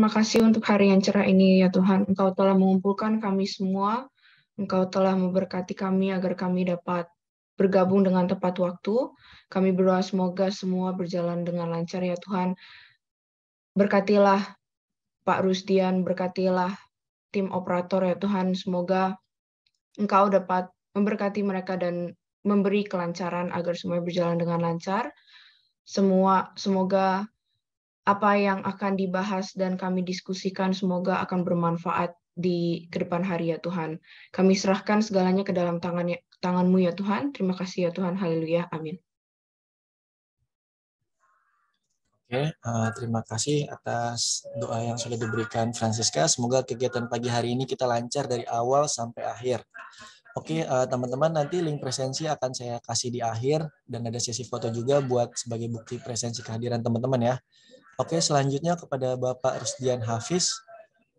Terima kasih untuk hari yang cerah ini ya Tuhan. Engkau telah mengumpulkan kami semua. Engkau telah memberkati kami agar kami dapat bergabung dengan tepat waktu. Kami berdoa semoga semua berjalan dengan lancar ya Tuhan. Berkatilah Pak Rustian. berkatilah tim operator ya Tuhan. Semoga Engkau dapat memberkati mereka dan memberi kelancaran agar semua berjalan dengan lancar. Semua semoga apa yang akan dibahas dan kami diskusikan semoga akan bermanfaat di kedepan hari ya Tuhan. Kami serahkan segalanya ke dalam tangan mu tanganmu ya Tuhan. Terima kasih ya Tuhan. Haleluya. Amin. Oke, uh, terima kasih atas doa yang sudah diberikan Francisca. Semoga kegiatan pagi hari ini kita lancar dari awal sampai akhir. Oke, uh, teman-teman nanti link presensi akan saya kasih di akhir dan ada sesi foto juga buat sebagai bukti presensi kehadiran teman-teman ya. Oke, selanjutnya kepada Bapak Rusdian Hafiz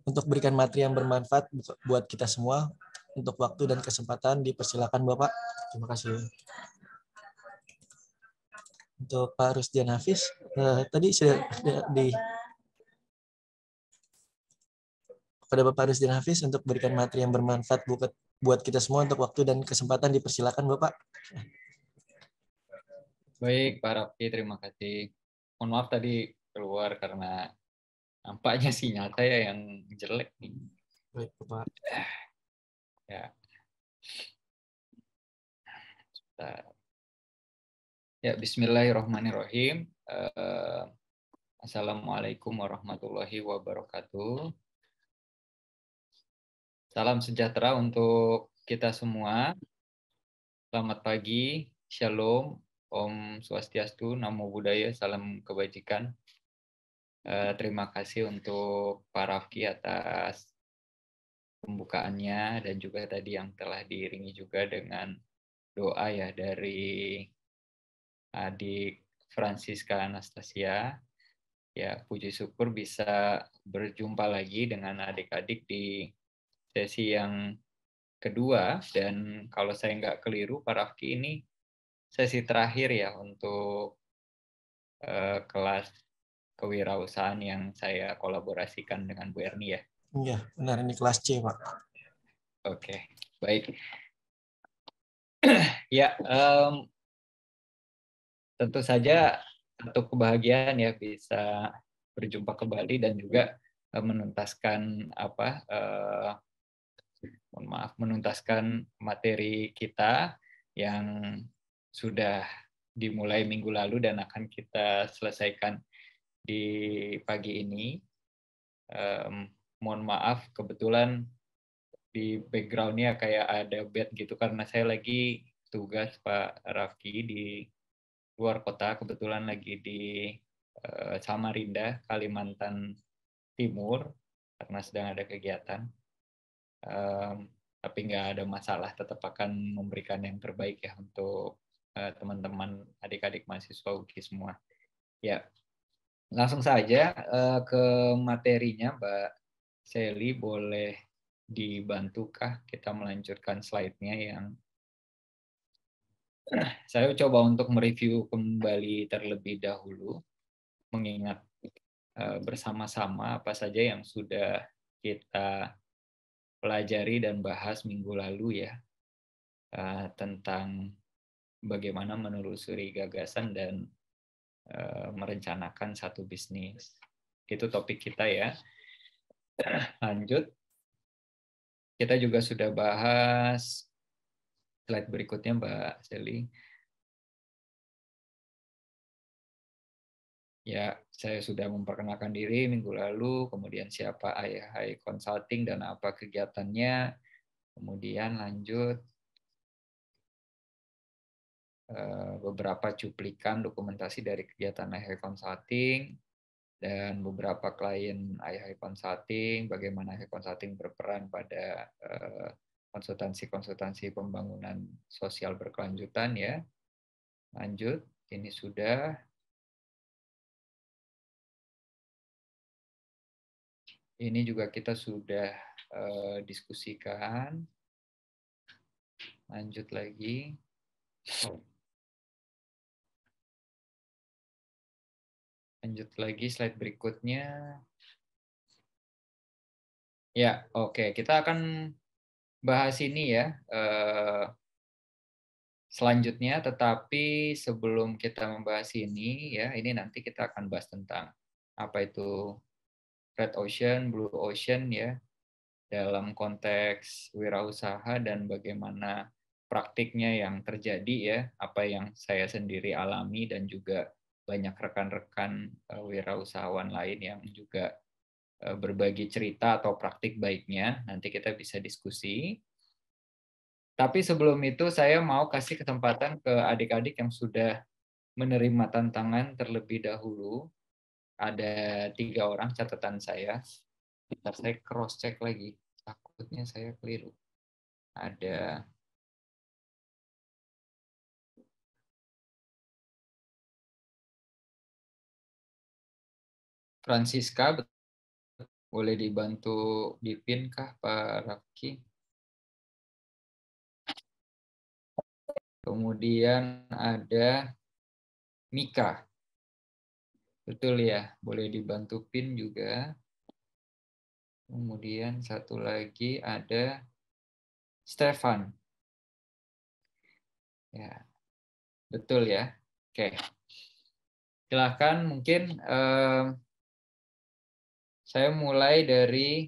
untuk berikan materi yang bermanfaat buat kita semua. Untuk waktu dan kesempatan dipersilakan Bapak. Terima kasih. Untuk Pak Rusdian Hafiz, eh, tadi sudah di kepada Bapak Rusdian Hafiz untuk berikan materi yang bermanfaat buat buat kita semua untuk waktu dan kesempatan dipersilakan Bapak. Baik, Pak Rafi, terima kasih. Mohon maaf tadi keluar karena nampaknya sinyal saya yang jelek nih. Baik, Pak. Ya. Ya, bismillahirrahmanirrahim. Eh, assalamualaikum warahmatullahi wabarakatuh. Salam sejahtera untuk kita semua. Selamat pagi, Shalom, Om Swastiastu, Namo Buddhaya, Salam Kebajikan. Uh, terima kasih untuk Pak Rafki atas pembukaannya dan juga tadi yang telah diiringi juga dengan doa ya dari adik Francisca Anastasia. Ya, puji syukur bisa berjumpa lagi dengan adik-adik di sesi yang kedua. Dan kalau saya nggak keliru, Pak Rafki ini sesi terakhir ya untuk uh, kelas kewirausahaan yang saya kolaborasikan dengan Bu Erni ya. Iya, benar ini kelas C, Pak. Oke, baik. ya, um, tentu saja untuk kebahagiaan ya bisa berjumpa kembali dan juga eh, menuntaskan apa uh, mohon maaf menuntaskan materi kita yang sudah dimulai minggu lalu dan akan kita selesaikan di pagi ini. Um, mohon maaf, kebetulan di backgroundnya kayak ada bed gitu karena saya lagi tugas Pak Rafki di luar kota, kebetulan lagi di uh, Samarinda, Kalimantan Timur karena sedang ada kegiatan. Um, tapi nggak ada masalah, tetap akan memberikan yang terbaik ya untuk eh, teman-teman adik-adik mahasiswa UGI semua. Ya, Langsung saja uh, ke materinya, Mbak Sally, boleh dibantukah kita melanjutkan slide-nya yang saya coba untuk mereview kembali terlebih dahulu, mengingat eh, bersama-sama apa saja yang sudah kita pelajari dan bahas minggu lalu ya eh, tentang bagaimana menelusuri gagasan dan Eh, merencanakan satu bisnis. Itu topik kita ya. Lanjut. Kita juga sudah bahas slide berikutnya Mbak Seli. Ya, saya sudah memperkenalkan diri minggu lalu, kemudian siapa AI Consulting dan apa kegiatannya. Kemudian lanjut Eh, beberapa cuplikan dokumentasi dari kegiatan AI Consulting dan beberapa klien AI Consulting, bagaimana AI Consulting berperan pada eh, konsultansi-konsultansi pembangunan sosial berkelanjutan ya. Lanjut, ini sudah ini juga kita sudah eh, diskusikan. Lanjut lagi. Lanjut lagi slide berikutnya. Ya, oke. Okay. Kita akan bahas ini ya eh, selanjutnya. Tetapi sebelum kita membahas ini, ya ini nanti kita akan bahas tentang apa itu red ocean, blue ocean ya dalam konteks wirausaha dan bagaimana praktiknya yang terjadi ya, apa yang saya sendiri alami dan juga banyak rekan-rekan uh, wirausahawan lain yang juga uh, berbagi cerita atau praktik baiknya. Nanti kita bisa diskusi. Tapi sebelum itu saya mau kasih kesempatan ke adik-adik yang sudah menerima tantangan terlebih dahulu. Ada tiga orang catatan saya. Ntar saya cross check lagi. Takutnya saya keliru. Ada Francisca boleh dibantu Bipin kah Pak Rafki? Kemudian ada Mika. Betul ya, boleh dibantu PIN juga. Kemudian satu lagi ada Stefan. Ya, betul ya. Oke. Silahkan mungkin eh, saya mulai dari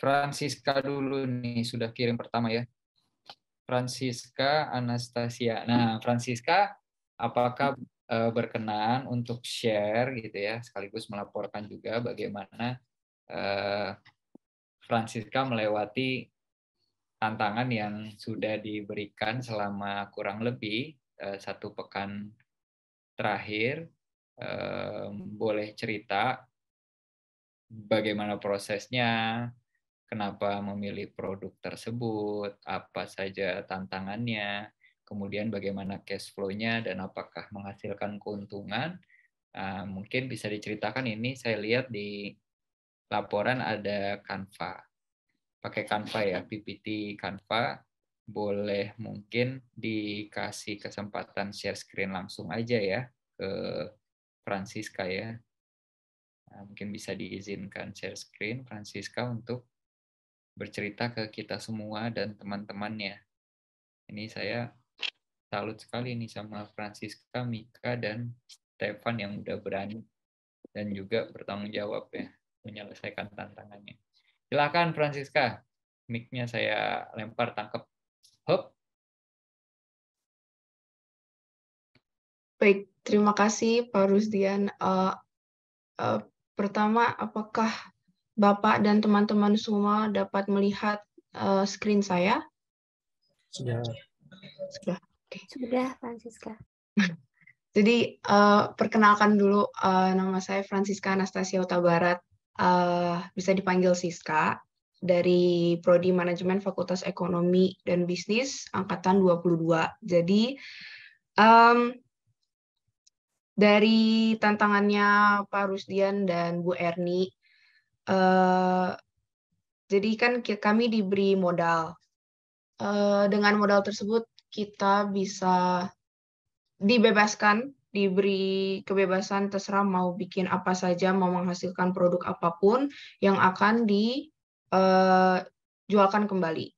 Francisca dulu nih sudah kirim pertama ya. Francisca Anastasia. Nah, Francisca apakah eh, berkenan untuk share gitu ya sekaligus melaporkan juga bagaimana eh, Francisca melewati tantangan yang sudah diberikan selama kurang lebih eh, satu pekan terakhir um, boleh cerita bagaimana prosesnya, kenapa memilih produk tersebut, apa saja tantangannya, kemudian bagaimana cash flow-nya dan apakah menghasilkan keuntungan. Uh, mungkin bisa diceritakan ini saya lihat di laporan ada Canva. Pakai Canva ya, PPT Canva boleh mungkin dikasih kesempatan share screen langsung aja ya ke Francisca ya. Nah, mungkin bisa diizinkan share screen Francisca untuk bercerita ke kita semua dan teman-temannya. Ini saya salut sekali nih sama Francisca, Mika, dan Stefan yang udah berani dan juga bertanggung jawab ya menyelesaikan tantangannya. Silakan Francisca, mic-nya saya lempar tangkap. Hop. Baik, terima kasih Pak Rusdian. Uh, uh, pertama, apakah Bapak dan teman-teman semua dapat melihat uh, screen saya? Sudah. Sudah. Okay. Sudah, Francisca. Jadi, uh, perkenalkan dulu uh, nama saya Francisca Anastasia Utabarat. Uh, bisa dipanggil Siska dari Prodi Manajemen Fakultas Ekonomi dan Bisnis angkatan 22. Jadi um, dari tantangannya Pak Rusdian dan Bu Erni, uh, jadi kan kami diberi modal. Uh, dengan modal tersebut kita bisa dibebaskan, diberi kebebasan terserah mau bikin apa saja, mau menghasilkan produk apapun yang akan di Eh, jualkan kembali.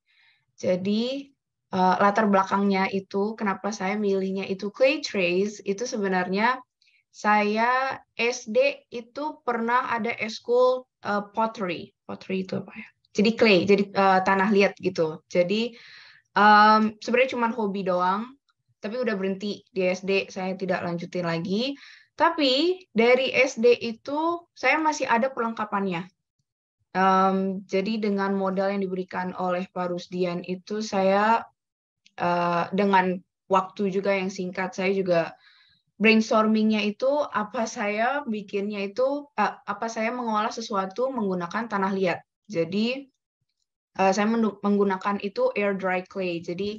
Jadi uh, latar belakangnya itu kenapa saya milihnya itu clay trays itu sebenarnya saya SD itu pernah ada school uh, pottery. Pottery itu apa ya? Jadi clay, jadi uh, tanah liat gitu. Jadi um, sebenarnya cuma hobi doang, tapi udah berhenti di SD, saya tidak lanjutin lagi. Tapi dari SD itu saya masih ada perlengkapannya. Um, jadi dengan modal yang diberikan oleh Pak Rusdian itu saya uh, dengan waktu juga yang singkat saya juga brainstormingnya itu apa saya bikinnya itu uh, apa saya mengolah sesuatu menggunakan tanah liat. Jadi uh, saya menggunakan itu air dry clay. Jadi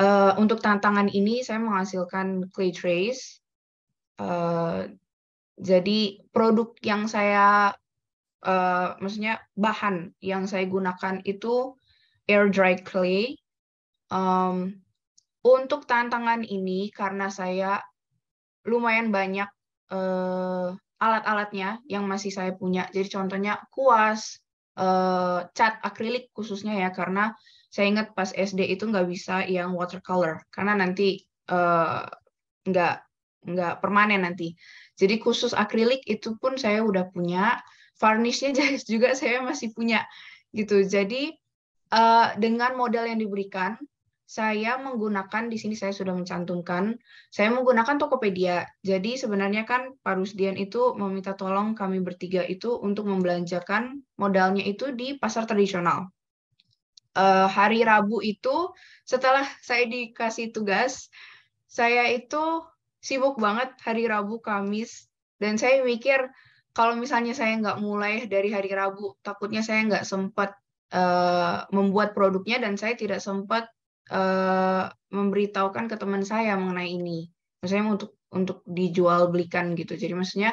uh, untuk tantangan ini saya menghasilkan clay trays. Uh, jadi produk yang saya Eh, maksudnya bahan yang saya gunakan itu air dry clay. Um, untuk tantangan ini karena saya lumayan banyak uh, alat-alatnya yang masih saya punya. Jadi contohnya kuas, uh, cat akrilik khususnya ya karena saya ingat pas SD itu nggak bisa yang watercolor karena nanti uh, nggak nggak permanen nanti. Jadi khusus akrilik itu pun saya udah punya varnishnya juga saya masih punya gitu. Jadi uh, dengan modal yang diberikan, saya menggunakan di sini saya sudah mencantumkan, saya menggunakan Tokopedia. Jadi sebenarnya kan Pak Rusdian itu meminta tolong kami bertiga itu untuk membelanjakan modalnya itu di pasar tradisional. Uh, hari Rabu itu setelah saya dikasih tugas, saya itu sibuk banget hari Rabu, Kamis, dan saya mikir kalau misalnya saya nggak mulai dari hari Rabu, takutnya saya nggak sempat uh, membuat produknya dan saya tidak sempat uh, memberitahukan ke teman saya mengenai ini. Maksudnya untuk untuk dijual belikan gitu. Jadi maksudnya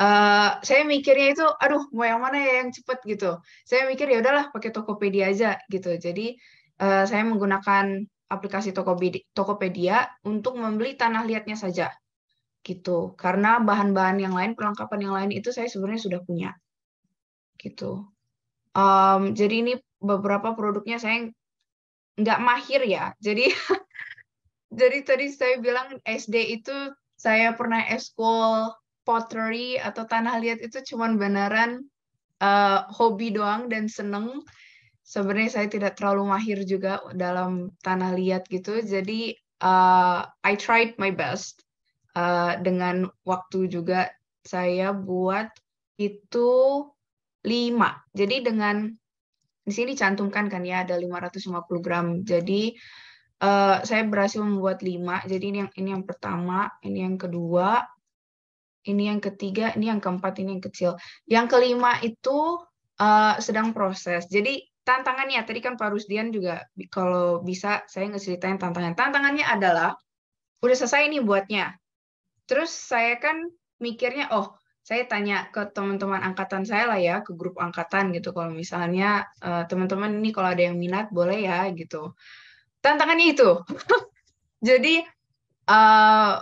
uh, saya mikirnya itu, aduh mau yang mana ya yang cepat gitu. Saya mikir ya udahlah pakai Tokopedia aja gitu. Jadi uh, saya menggunakan aplikasi Tokopedia untuk membeli tanah liatnya saja gitu karena bahan-bahan yang lain perlengkapan yang lain itu saya sebenarnya sudah punya gitu um, jadi ini beberapa produknya saya nggak mahir ya jadi jadi tadi saya bilang SD itu saya pernah eskul pottery atau tanah liat itu cuman beneran uh, hobi doang dan seneng sebenarnya saya tidak terlalu mahir juga dalam tanah liat gitu jadi uh, I tried my best uh, dengan waktu juga saya buat itu lima Jadi dengan di sini dicantumkan kan ya ada 550 gram. Jadi uh, saya berhasil membuat lima Jadi ini yang ini yang pertama, ini yang kedua, ini yang ketiga, ini yang keempat, ini yang kecil. Yang kelima itu uh, sedang proses. Jadi tantangannya tadi kan Pak Rusdian juga kalau bisa saya ngeceritain tantangan. Tantangannya adalah udah selesai nih buatnya. Terus saya kan mikirnya, oh saya tanya ke teman-teman angkatan saya lah ya, ke grup angkatan gitu. Kalau misalnya uh, teman-teman ini kalau ada yang minat boleh ya gitu. Tantangannya itu. Jadi uh,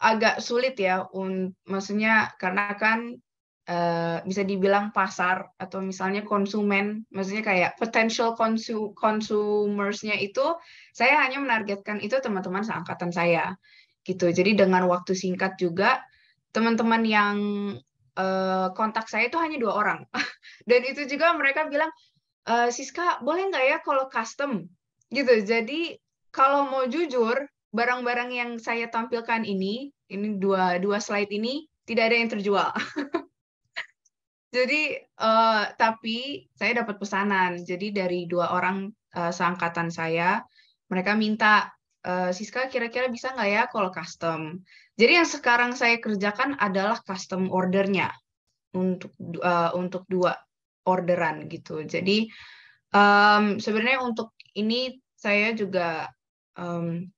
agak sulit ya, un maksudnya karena kan Uh, bisa dibilang pasar atau misalnya konsumen, maksudnya kayak potential consu consumersnya itu, saya hanya menargetkan itu teman-teman seangkatan saya gitu. Jadi dengan waktu singkat juga teman-teman yang uh, kontak saya itu hanya dua orang. Dan itu juga mereka bilang, e, Siska boleh nggak ya kalau custom gitu. Jadi kalau mau jujur, barang-barang yang saya tampilkan ini, ini dua dua slide ini tidak ada yang terjual. jadi uh, tapi saya dapat pesanan. Jadi dari dua orang uh, seangkatan saya, mereka minta Eh, Siska kira-kira bisa nggak ya kalau custom? Jadi yang sekarang saya kerjakan adalah custom ordernya untuk uh, untuk dua orderan gitu. Jadi um, sebenarnya untuk ini saya juga um,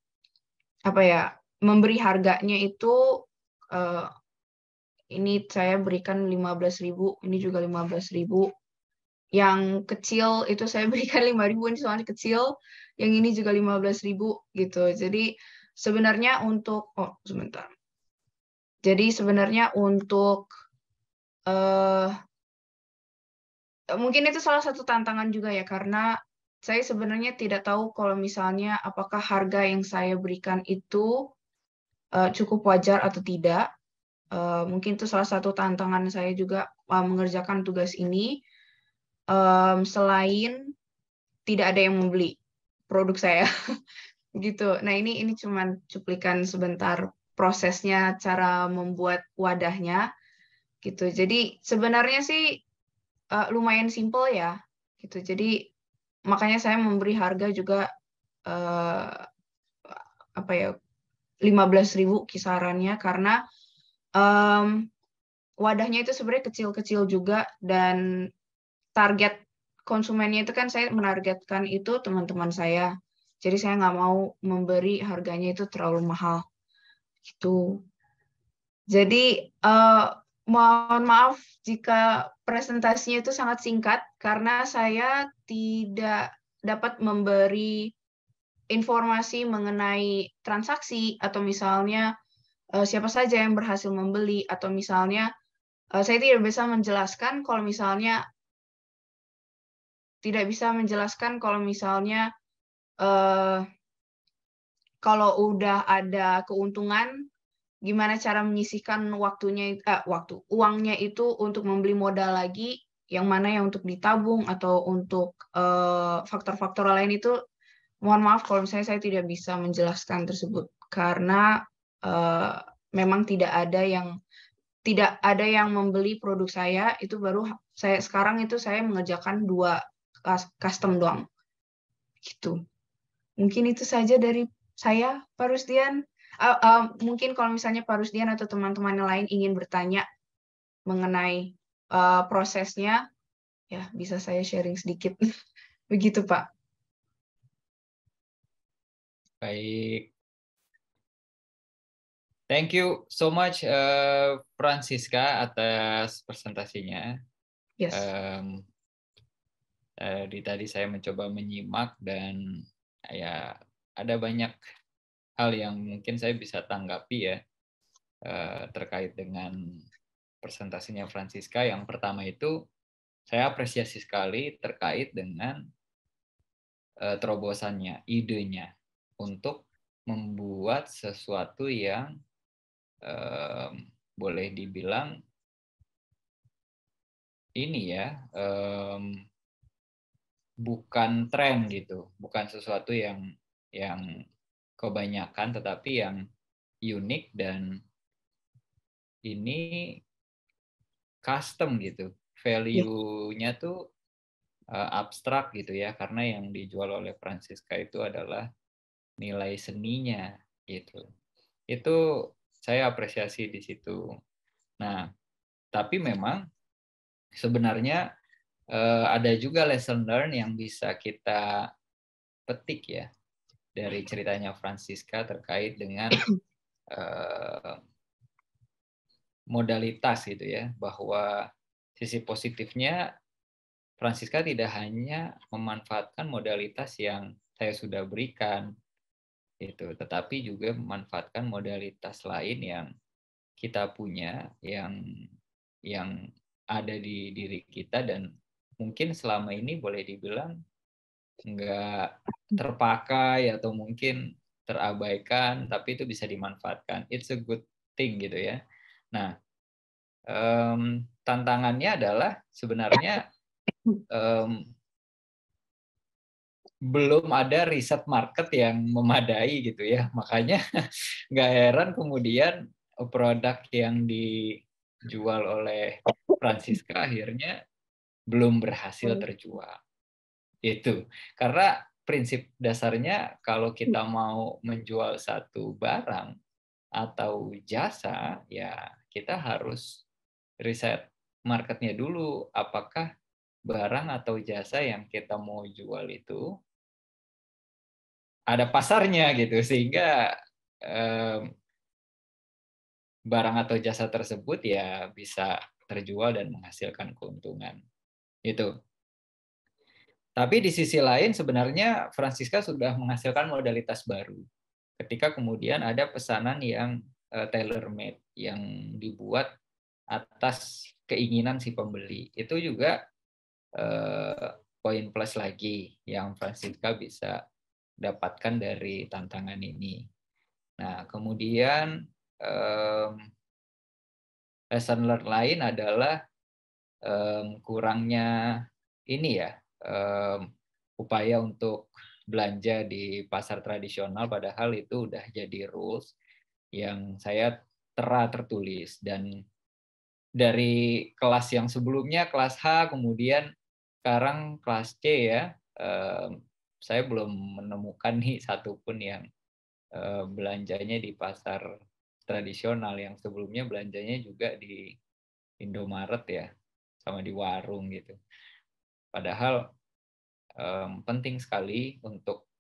apa ya memberi harganya itu uh, ini saya berikan 15.000, ini juga 15.000. Yang kecil itu saya berikan 5.000 ini soalnya kecil yang ini juga 15.000 gitu. Jadi sebenarnya untuk oh sebentar. Jadi sebenarnya untuk uh, mungkin itu salah satu tantangan juga ya karena saya sebenarnya tidak tahu kalau misalnya apakah harga yang saya berikan itu uh, cukup wajar atau tidak. Uh, mungkin itu salah satu tantangan saya juga uh, mengerjakan tugas ini. Um, selain tidak ada yang membeli, produk saya gitu. Nah ini ini cuman cuplikan sebentar prosesnya cara membuat wadahnya gitu. Jadi sebenarnya sih uh, lumayan simple ya gitu. Jadi makanya saya memberi harga juga uh, apa ya ribu kisarannya karena um, wadahnya itu sebenarnya kecil-kecil juga dan target konsumennya itu kan saya menargetkan itu teman-teman saya. Jadi saya nggak mau memberi harganya itu terlalu mahal. Gitu. Jadi uh, mohon maaf jika presentasinya itu sangat singkat karena saya tidak dapat memberi informasi mengenai transaksi atau misalnya uh, siapa saja yang berhasil membeli atau misalnya uh, saya tidak bisa menjelaskan kalau misalnya tidak bisa menjelaskan kalau misalnya eh, kalau udah ada keuntungan gimana cara menyisihkan waktunya eh, waktu uangnya itu untuk membeli modal lagi yang mana yang untuk ditabung atau untuk eh, faktor-faktor eh, lain itu mohon maaf kalau misalnya saya tidak bisa menjelaskan tersebut karena eh, memang tidak ada yang tidak ada yang membeli produk saya itu baru saya sekarang itu saya mengerjakan dua custom doang. Gitu. Mungkin itu saja dari saya, Pak Rusdian. Uh, uh, mungkin kalau misalnya Pak Rusdian atau teman-teman yang lain ingin bertanya mengenai uh, prosesnya, ya bisa saya sharing sedikit. Begitu, Pak. Baik. Thank you so much, uh, Francisca, atas presentasinya. Yes. Um, Eh, di tadi saya mencoba menyimak dan ya ada banyak hal yang mungkin saya bisa tanggapi ya eh, terkait dengan presentasinya Francisca. Yang pertama itu saya apresiasi sekali terkait dengan eh, terobosannya, idenya untuk membuat sesuatu yang boleh dibilang ini ya um, bukan tren gitu, bukan sesuatu yang yang kebanyakan tetapi yang unik dan ini custom gitu. Value-nya tuh uh, abstrak gitu ya karena yang dijual oleh Francisca itu adalah nilai seninya gitu. Itu saya apresiasi di situ. Nah, tapi memang sebenarnya uh, ada juga lesson learn yang bisa kita petik ya dari ceritanya Francisca terkait dengan uh, modalitas itu ya bahwa sisi positifnya Francisca tidak hanya memanfaatkan modalitas yang saya sudah berikan itu tetapi juga memanfaatkan modalitas lain yang kita punya yang yang ada di diri kita dan mungkin selama ini boleh dibilang nggak terpakai atau mungkin terabaikan, tapi itu bisa dimanfaatkan. It's a good thing gitu ya. Nah, um, tantangannya adalah sebenarnya um, belum ada riset market yang memadai gitu ya. Makanya nggak heran kemudian produk yang dijual oleh Francisca akhirnya belum berhasil hmm. terjual. Itu karena prinsip dasarnya kalau hmm. kita mau menjual satu barang atau jasa ya kita harus riset marketnya dulu apakah barang atau jasa yang kita mau jual itu ada pasarnya gitu sehingga um, barang atau jasa tersebut ya bisa terjual dan menghasilkan keuntungan itu. Tapi di sisi lain sebenarnya Francisca sudah menghasilkan modalitas baru. Ketika kemudian ada pesanan yang eh, tailor made yang dibuat atas keinginan si pembeli. Itu juga eh, poin plus lagi yang Francisca bisa dapatkan dari tantangan ini. Nah, kemudian eh, lesson learn lain adalah um, kurangnya ini ya um, upaya untuk belanja di pasar tradisional padahal itu udah jadi rules yang saya tera tertulis dan dari kelas yang sebelumnya kelas H kemudian sekarang kelas C ya um, saya belum menemukan nih satupun yang um, belanjanya di pasar tradisional yang sebelumnya belanjanya juga di Indomaret ya sama di warung gitu. Padahal um, penting sekali untuk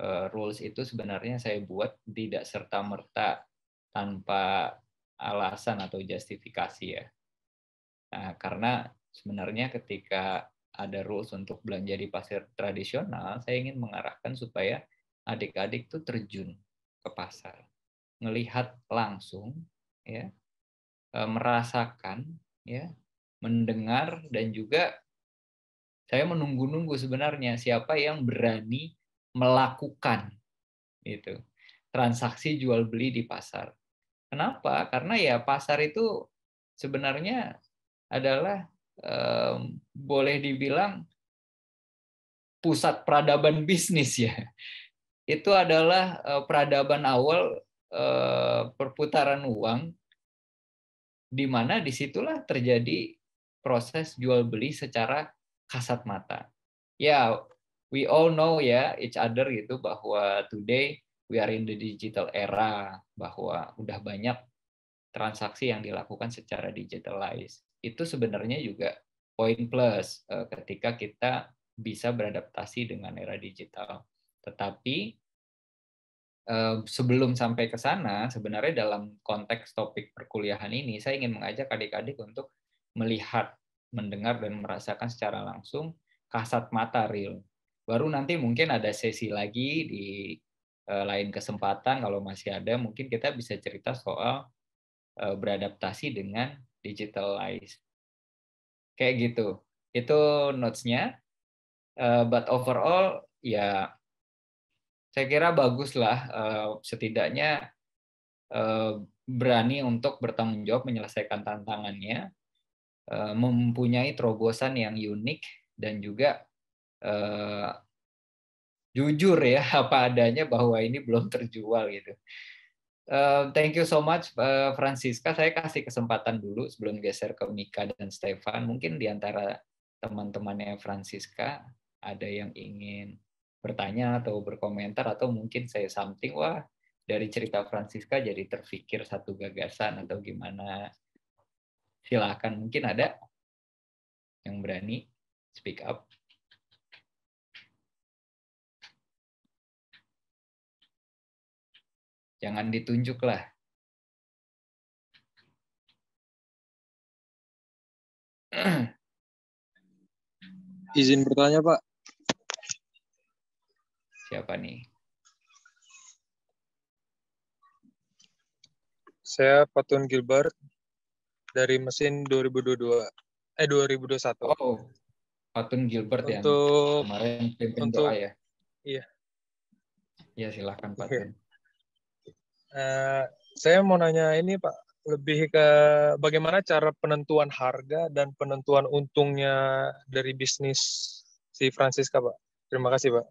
uh, rules itu sebenarnya saya buat tidak serta merta tanpa alasan atau justifikasi ya. Nah, karena sebenarnya ketika ada rules untuk belanja di pasar tradisional, saya ingin mengarahkan supaya adik-adik tuh terjun ke pasar, melihat langsung, ya, eh, merasakan, ya, mendengar dan juga saya menunggu-nunggu sebenarnya siapa yang berani melakukan itu transaksi jual beli di pasar. Kenapa? Karena ya pasar itu sebenarnya adalah um, boleh dibilang pusat peradaban bisnis ya. Itu adalah uh, peradaban awal uh, perputaran uang di mana disitulah terjadi proses jual beli secara kasat mata. Ya, yeah, we all know ya yeah, each other gitu bahwa today we are in the digital era, bahwa udah banyak transaksi yang dilakukan secara digitalized. Itu sebenarnya juga poin plus eh, ketika kita bisa beradaptasi dengan era digital. Tetapi eh, sebelum sampai ke sana, sebenarnya dalam konteks topik perkuliahan ini, saya ingin mengajak adik-adik untuk melihat, mendengar dan merasakan secara langsung kasat mata real. Baru nanti mungkin ada sesi lagi di eh, lain kesempatan kalau masih ada mungkin kita bisa cerita soal eh, beradaptasi dengan digitalize. Kayak gitu. Itu notes-nya. Eh, but overall ya saya kira baguslah setidaknya berani untuk bertanggung jawab menyelesaikan tantangannya Eh, mempunyai terobosan yang unik dan juga uh, jujur ya apa adanya bahwa ini belum terjual gitu. Uh, thank you so much, uh, Francisca. Saya kasih kesempatan dulu sebelum geser ke Mika dan Stefan. Mungkin di antara teman-temannya Francisca ada yang ingin bertanya atau berkomentar atau mungkin saya something wah dari cerita Francisca jadi terfikir satu gagasan atau gimana Silahkan, mungkin ada yang berani speak up. Jangan ditunjuk lah. Izin bertanya, Pak. Siapa nih? Saya Patun Gilbert dari mesin 2022 eh 2021. Oh. Patun Gilbert ya, untuk, yang kemarin pimpin untuk, doa ya. Iya. Iya silahkan Pak Okay. Uh, eh, saya mau nanya ini Pak lebih ke bagaimana cara penentuan harga dan penentuan untungnya dari bisnis si Francisca Pak. Terima kasih Pak.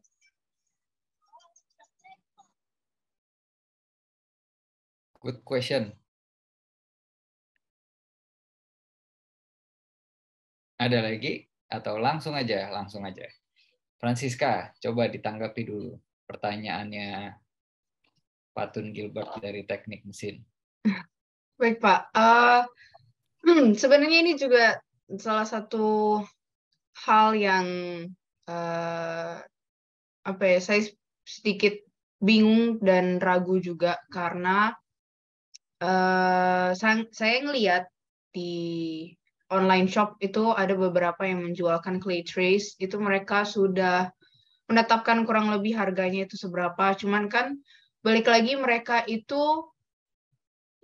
Good question. Ada lagi? Atau langsung aja, langsung aja. Francisca, coba ditanggapi dulu pertanyaannya Patun Gilbert dari Teknik Mesin. Baik Pak, uh, hmm, sebenarnya ini juga salah satu hal yang uh, apa ya saya sedikit bingung dan ragu juga karena uh, saya, saya ngelihat di online shop itu ada beberapa yang menjualkan clay trays itu mereka sudah menetapkan kurang lebih harganya itu seberapa cuman kan balik lagi mereka itu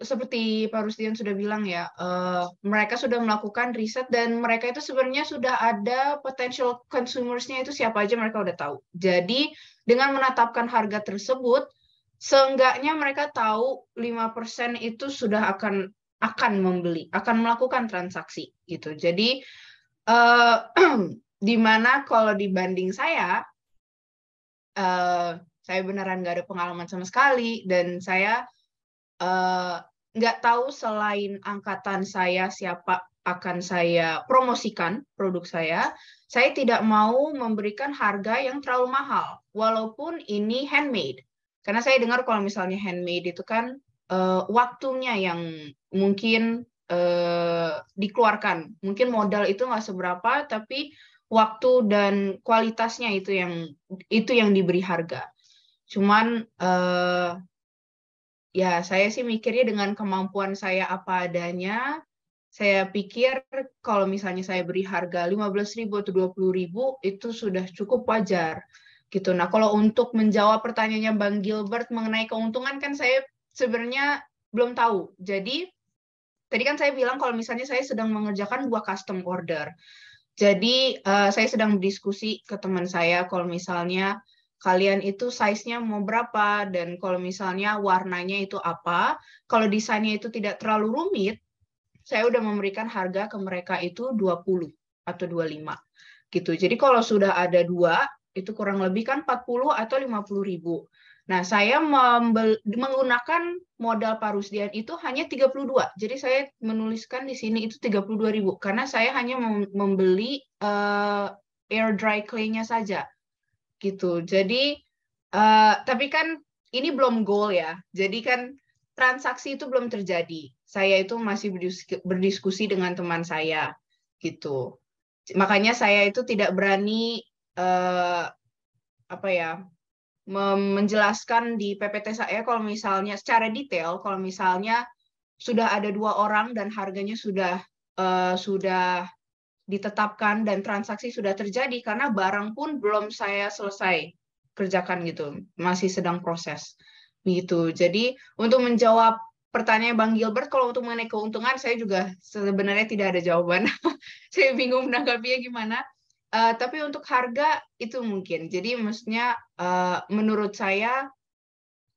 seperti Pak Rusdian sudah bilang ya uh, mereka sudah melakukan riset dan mereka itu sebenarnya sudah ada potential consumersnya itu siapa aja mereka udah tahu jadi dengan menetapkan harga tersebut seenggaknya mereka tahu 5% itu sudah akan akan membeli, akan melakukan transaksi gitu. Jadi uh, di mana kalau dibanding saya, uh, saya beneran nggak ada pengalaman sama sekali dan saya nggak eh, nggak tahu selain angkatan saya siapa akan saya promosikan produk saya. Saya tidak mau memberikan harga yang terlalu mahal, walaupun ini handmade. Karena saya dengar kalau misalnya handmade itu kan uh, waktunya yang mungkin uh, dikeluarkan. Mungkin modal itu nggak seberapa, tapi waktu dan kualitasnya itu yang itu yang diberi harga. Cuman uh, ya saya sih mikirnya dengan kemampuan saya apa adanya, saya pikir kalau misalnya saya beri harga 15.000 atau 20.000 itu sudah cukup wajar gitu. Nah, kalau untuk menjawab pertanyaannya Bang Gilbert mengenai keuntungan kan saya sebenarnya belum tahu. Jadi tadi kan saya bilang kalau misalnya saya sedang mengerjakan dua custom order. Jadi uh, saya sedang berdiskusi ke teman saya kalau misalnya kalian itu size-nya mau berapa dan kalau misalnya warnanya itu apa. Kalau desainnya itu tidak terlalu rumit, saya udah memberikan harga ke mereka itu 20 atau 25 gitu. Jadi kalau sudah ada dua, itu kurang lebih kan 40 atau 50 ribu. Nah, saya menggunakan modal parusdian itu hanya 32. Jadi saya menuliskan di sini itu 32.000 karena saya hanya membeli uh, air dry clay-nya saja. Gitu. Jadi uh, tapi kan ini belum goal ya. Jadi kan transaksi itu belum terjadi. Saya itu masih berdiskusi dengan teman saya gitu. Makanya saya itu tidak berani uh, apa ya menjelaskan di PPT saya kalau misalnya secara detail kalau misalnya sudah ada dua orang dan harganya sudah uh, sudah ditetapkan dan transaksi sudah terjadi karena barang pun belum saya selesai kerjakan gitu masih sedang proses gitu jadi untuk menjawab pertanyaan Bang Gilbert kalau untuk mengenai keuntungan saya juga sebenarnya tidak ada jawaban saya bingung menanggapinya gimana Uh, tapi untuk harga itu mungkin. Jadi maksudnya uh, menurut saya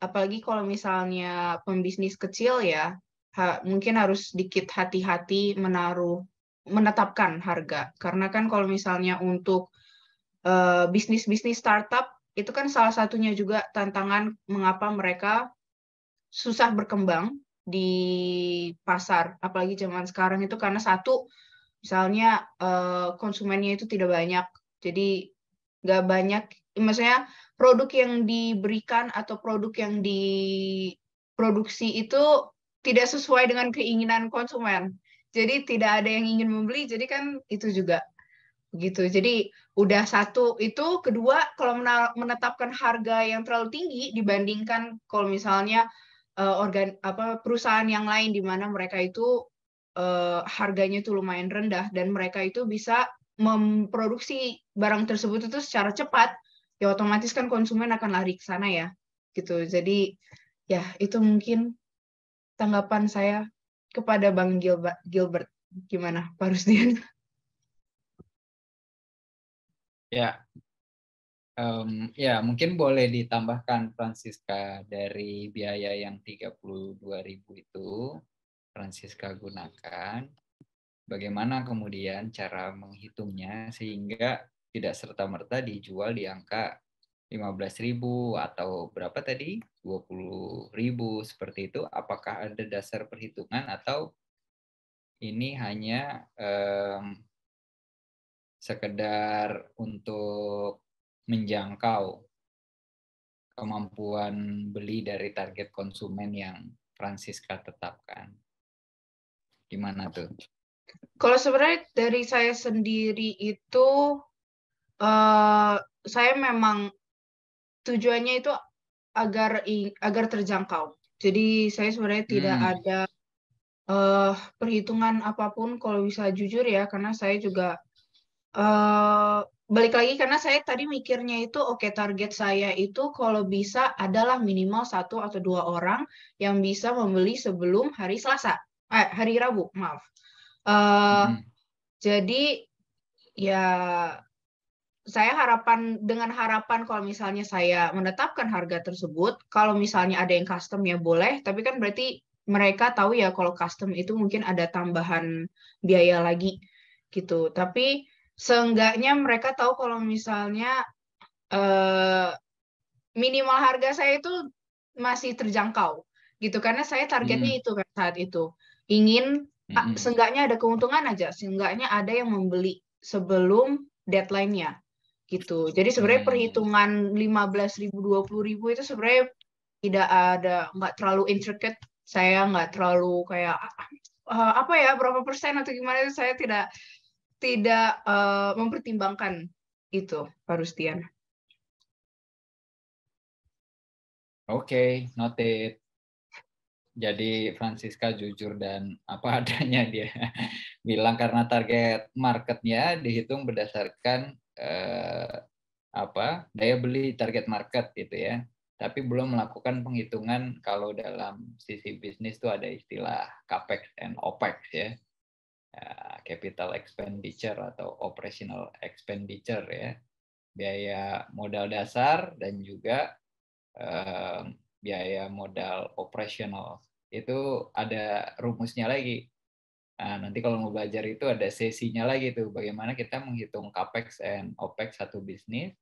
apalagi kalau misalnya pembisnis kecil ya ha, mungkin harus sedikit hati-hati menaruh menetapkan harga karena kan kalau misalnya untuk bisnis eh, bisnis-bisnis startup itu kan salah satunya juga tantangan mengapa mereka susah berkembang di pasar apalagi zaman sekarang itu karena satu misalnya eh, konsumennya itu tidak banyak jadi nggak banyak maksudnya produk yang diberikan atau produk yang diproduksi itu tidak sesuai dengan keinginan konsumen jadi tidak ada yang ingin membeli jadi kan itu juga gitu jadi udah satu itu kedua kalau menetapkan harga yang terlalu tinggi dibandingkan kalau misalnya eh, organ apa perusahaan yang lain di mana mereka itu uh, harganya itu lumayan rendah dan mereka itu bisa memproduksi barang tersebut itu secara cepat ya otomatis kan konsumen akan lari ke sana ya gitu jadi ya itu mungkin tanggapan saya kepada bang Gilbert, Gilbert. gimana Pak Rusdian ya um, ya mungkin boleh ditambahkan Francisca dari biaya yang 32.000 itu Francisca gunakan, bagaimana kemudian cara menghitungnya sehingga tidak serta-merta dijual di angka 15.000 atau berapa tadi? 20.000 seperti itu. Apakah ada dasar perhitungan atau ini hanya um, sekedar untuk menjangkau kemampuan beli dari target konsumen yang Francisca tetapkan? Gimana tuh? Kalau sebenarnya dari saya sendiri itu uh, saya memang tujuannya itu agar agar terjangkau. Jadi saya sebenarnya hmm. tidak ada uh, perhitungan apapun kalau bisa jujur ya karena saya juga uh, balik lagi karena saya tadi mikirnya itu oke okay, target saya itu kalau bisa adalah minimal satu atau dua orang yang bisa membeli sebelum hari Selasa eh, hari Rabu maaf uh, hmm. jadi ya saya harapan dengan harapan kalau misalnya saya menetapkan harga tersebut, kalau misalnya ada yang custom ya boleh, tapi kan berarti mereka tahu ya kalau custom itu mungkin ada tambahan biaya lagi gitu. Tapi seenggaknya mereka tahu kalau misalnya eh, minimal harga saya itu masih terjangkau gitu karena saya targetnya hmm. itu kan saat itu ingin mm-hmm. seenggaknya ada keuntungan aja, seenggaknya ada yang membeli sebelum deadline-nya gitu. Jadi sebenarnya hmm. perhitungan 15.000 ribu itu sebenarnya tidak ada nggak terlalu intricate. Saya nggak terlalu kayak uh, apa ya berapa persen atau gimana itu saya tidak tidak uh, mempertimbangkan itu Pak Rustian. Oke, okay, noted jadi Francisca jujur dan apa adanya dia bilang karena target marketnya dihitung berdasarkan eh, apa daya beli target market gitu ya tapi belum melakukan penghitungan kalau dalam sisi bisnis itu ada istilah capex and opex ya eh, capital expenditure atau operational expenditure ya biaya modal dasar dan juga eh, biaya modal operasional itu ada rumusnya lagi. Nah, nanti kalau mau belajar itu ada sesinya lagi tuh bagaimana kita menghitung capex and opex satu bisnis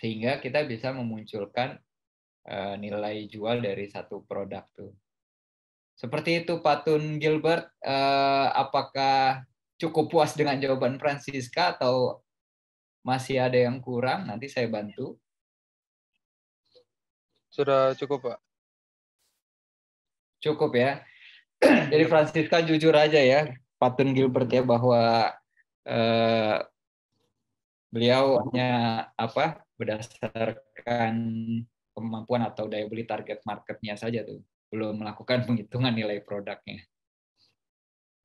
sehingga kita bisa memunculkan uh, nilai jual dari satu produk tuh. Seperti itu Patun Gilbert, uh, apakah cukup puas dengan jawaban Francisca atau masih ada yang kurang? Nanti saya bantu. Sudah cukup, Pak. Cukup ya. Jadi Francisca jujur aja ya, Patun Gilbert ya bahwa eh, beliau hanya apa berdasarkan kemampuan atau daya beli target marketnya saja tuh, belum melakukan penghitungan nilai produknya.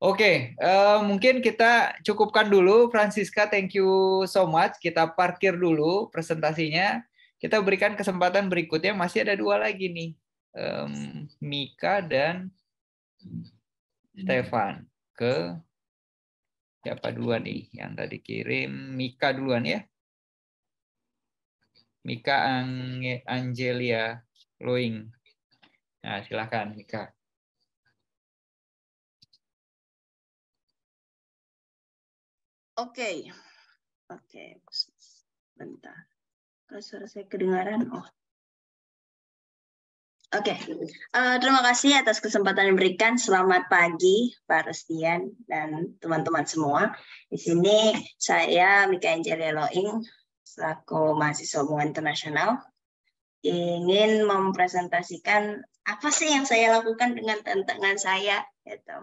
Oke, okay, uh, eh, mungkin kita cukupkan dulu, Francisca. Thank you so much. Kita parkir dulu presentasinya. Kita berikan kesempatan berikutnya masih ada dua lagi nih, um, Mika dan Stefan ke siapa duluan nih yang tadi kirim Mika duluan ya. Mika Angelia Loing. Nah, silakan Mika. Oke. Okay. Oke, okay. bentar. Kalau suara saya kedengaran, oh. Oke, okay. uh, eh, terima kasih atas kesempatan yang diberikan. Selamat pagi, Pak Rustian dan teman-teman semua. Di sini saya Mika Angelia Loing, selaku mahasiswa hubungan internasional, ingin mempresentasikan apa sih yang saya lakukan dengan tantangan saya. Gitu.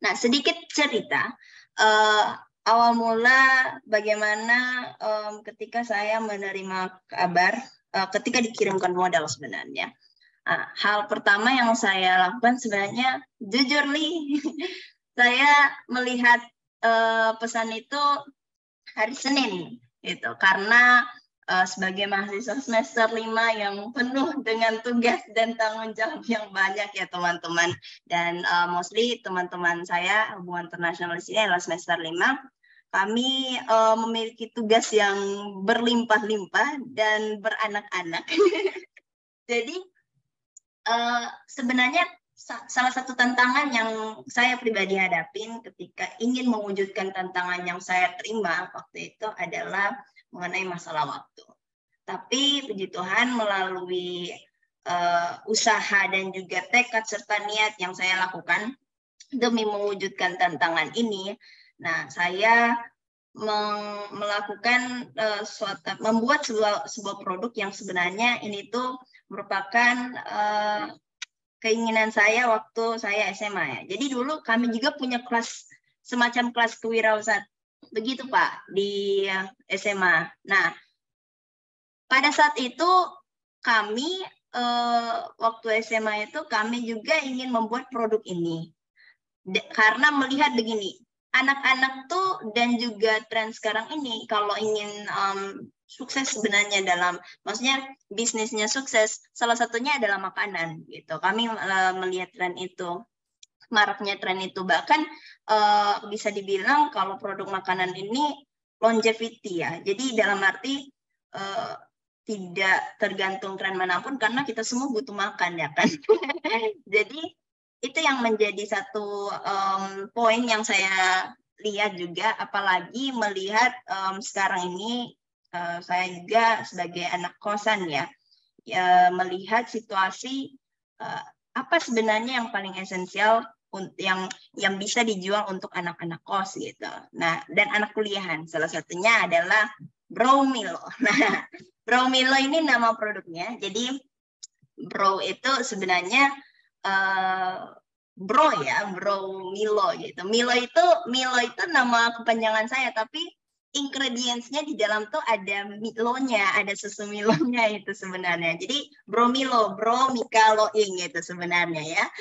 Nah, sedikit cerita. Uh, awal mula bagaimana um, ketika saya menerima kabar uh, ketika dikirimkan modal sebenarnya. Uh, hal pertama yang saya lakukan sebenarnya jujur nih saya melihat uh, pesan itu hari Senin itu karena uh, sebagai mahasiswa semester 5 yang penuh dengan tugas dan tanggung jawab yang banyak ya teman-teman. Dan uh, mostly teman-teman saya hubungan internasional di sini adalah semester 5. Kami uh, memiliki tugas yang berlimpah-limpah dan beranak-anak. Jadi uh, sebenarnya salah satu tantangan yang saya pribadi hadapin ketika ingin mewujudkan tantangan yang saya terima waktu itu adalah mengenai masalah waktu. Tapi puji Tuhan melalui uh, usaha dan juga tekad serta niat yang saya lakukan demi mewujudkan tantangan ini, nah saya melakukan uh, suatu membuat sebuah sebuah produk yang sebenarnya ini tuh merupakan uh, keinginan saya waktu saya SMA ya. Jadi dulu kami juga punya kelas semacam kelas kewirausahaan Begitu Pak di SMA. Nah, pada saat itu kami eh, waktu SMA itu kami juga ingin membuat produk ini. De, karena melihat begini, anak-anak tuh dan juga tren sekarang ini kalau ingin um, sukses sebenarnya dalam maksudnya bisnisnya sukses salah satunya adalah makanan gitu kami uh, melihat tren itu maraknya tren itu bahkan uh, bisa dibilang kalau produk makanan ini longevity ya jadi dalam arti uh, tidak tergantung tren manapun karena kita semua butuh makan ya kan jadi itu yang menjadi satu um, poin yang saya lihat juga apalagi melihat um, sekarang ini uh, saya juga sebagai anak kosan ya, ya melihat situasi uh, apa sebenarnya yang paling esensial yang yang bisa dijual untuk anak-anak kos gitu. Nah, dan anak kuliahan salah satunya adalah Bromilo. Nah, Bromilo ini nama produknya. Jadi Bro itu sebenarnya uh, Bro ya, Bro Milo gitu. Milo itu Milo itu nama kepanjangan saya tapi ingredients-nya di dalam tuh ada milonya, ada susu milonya itu sebenarnya. Jadi bromilo, bro itu sebenarnya ya.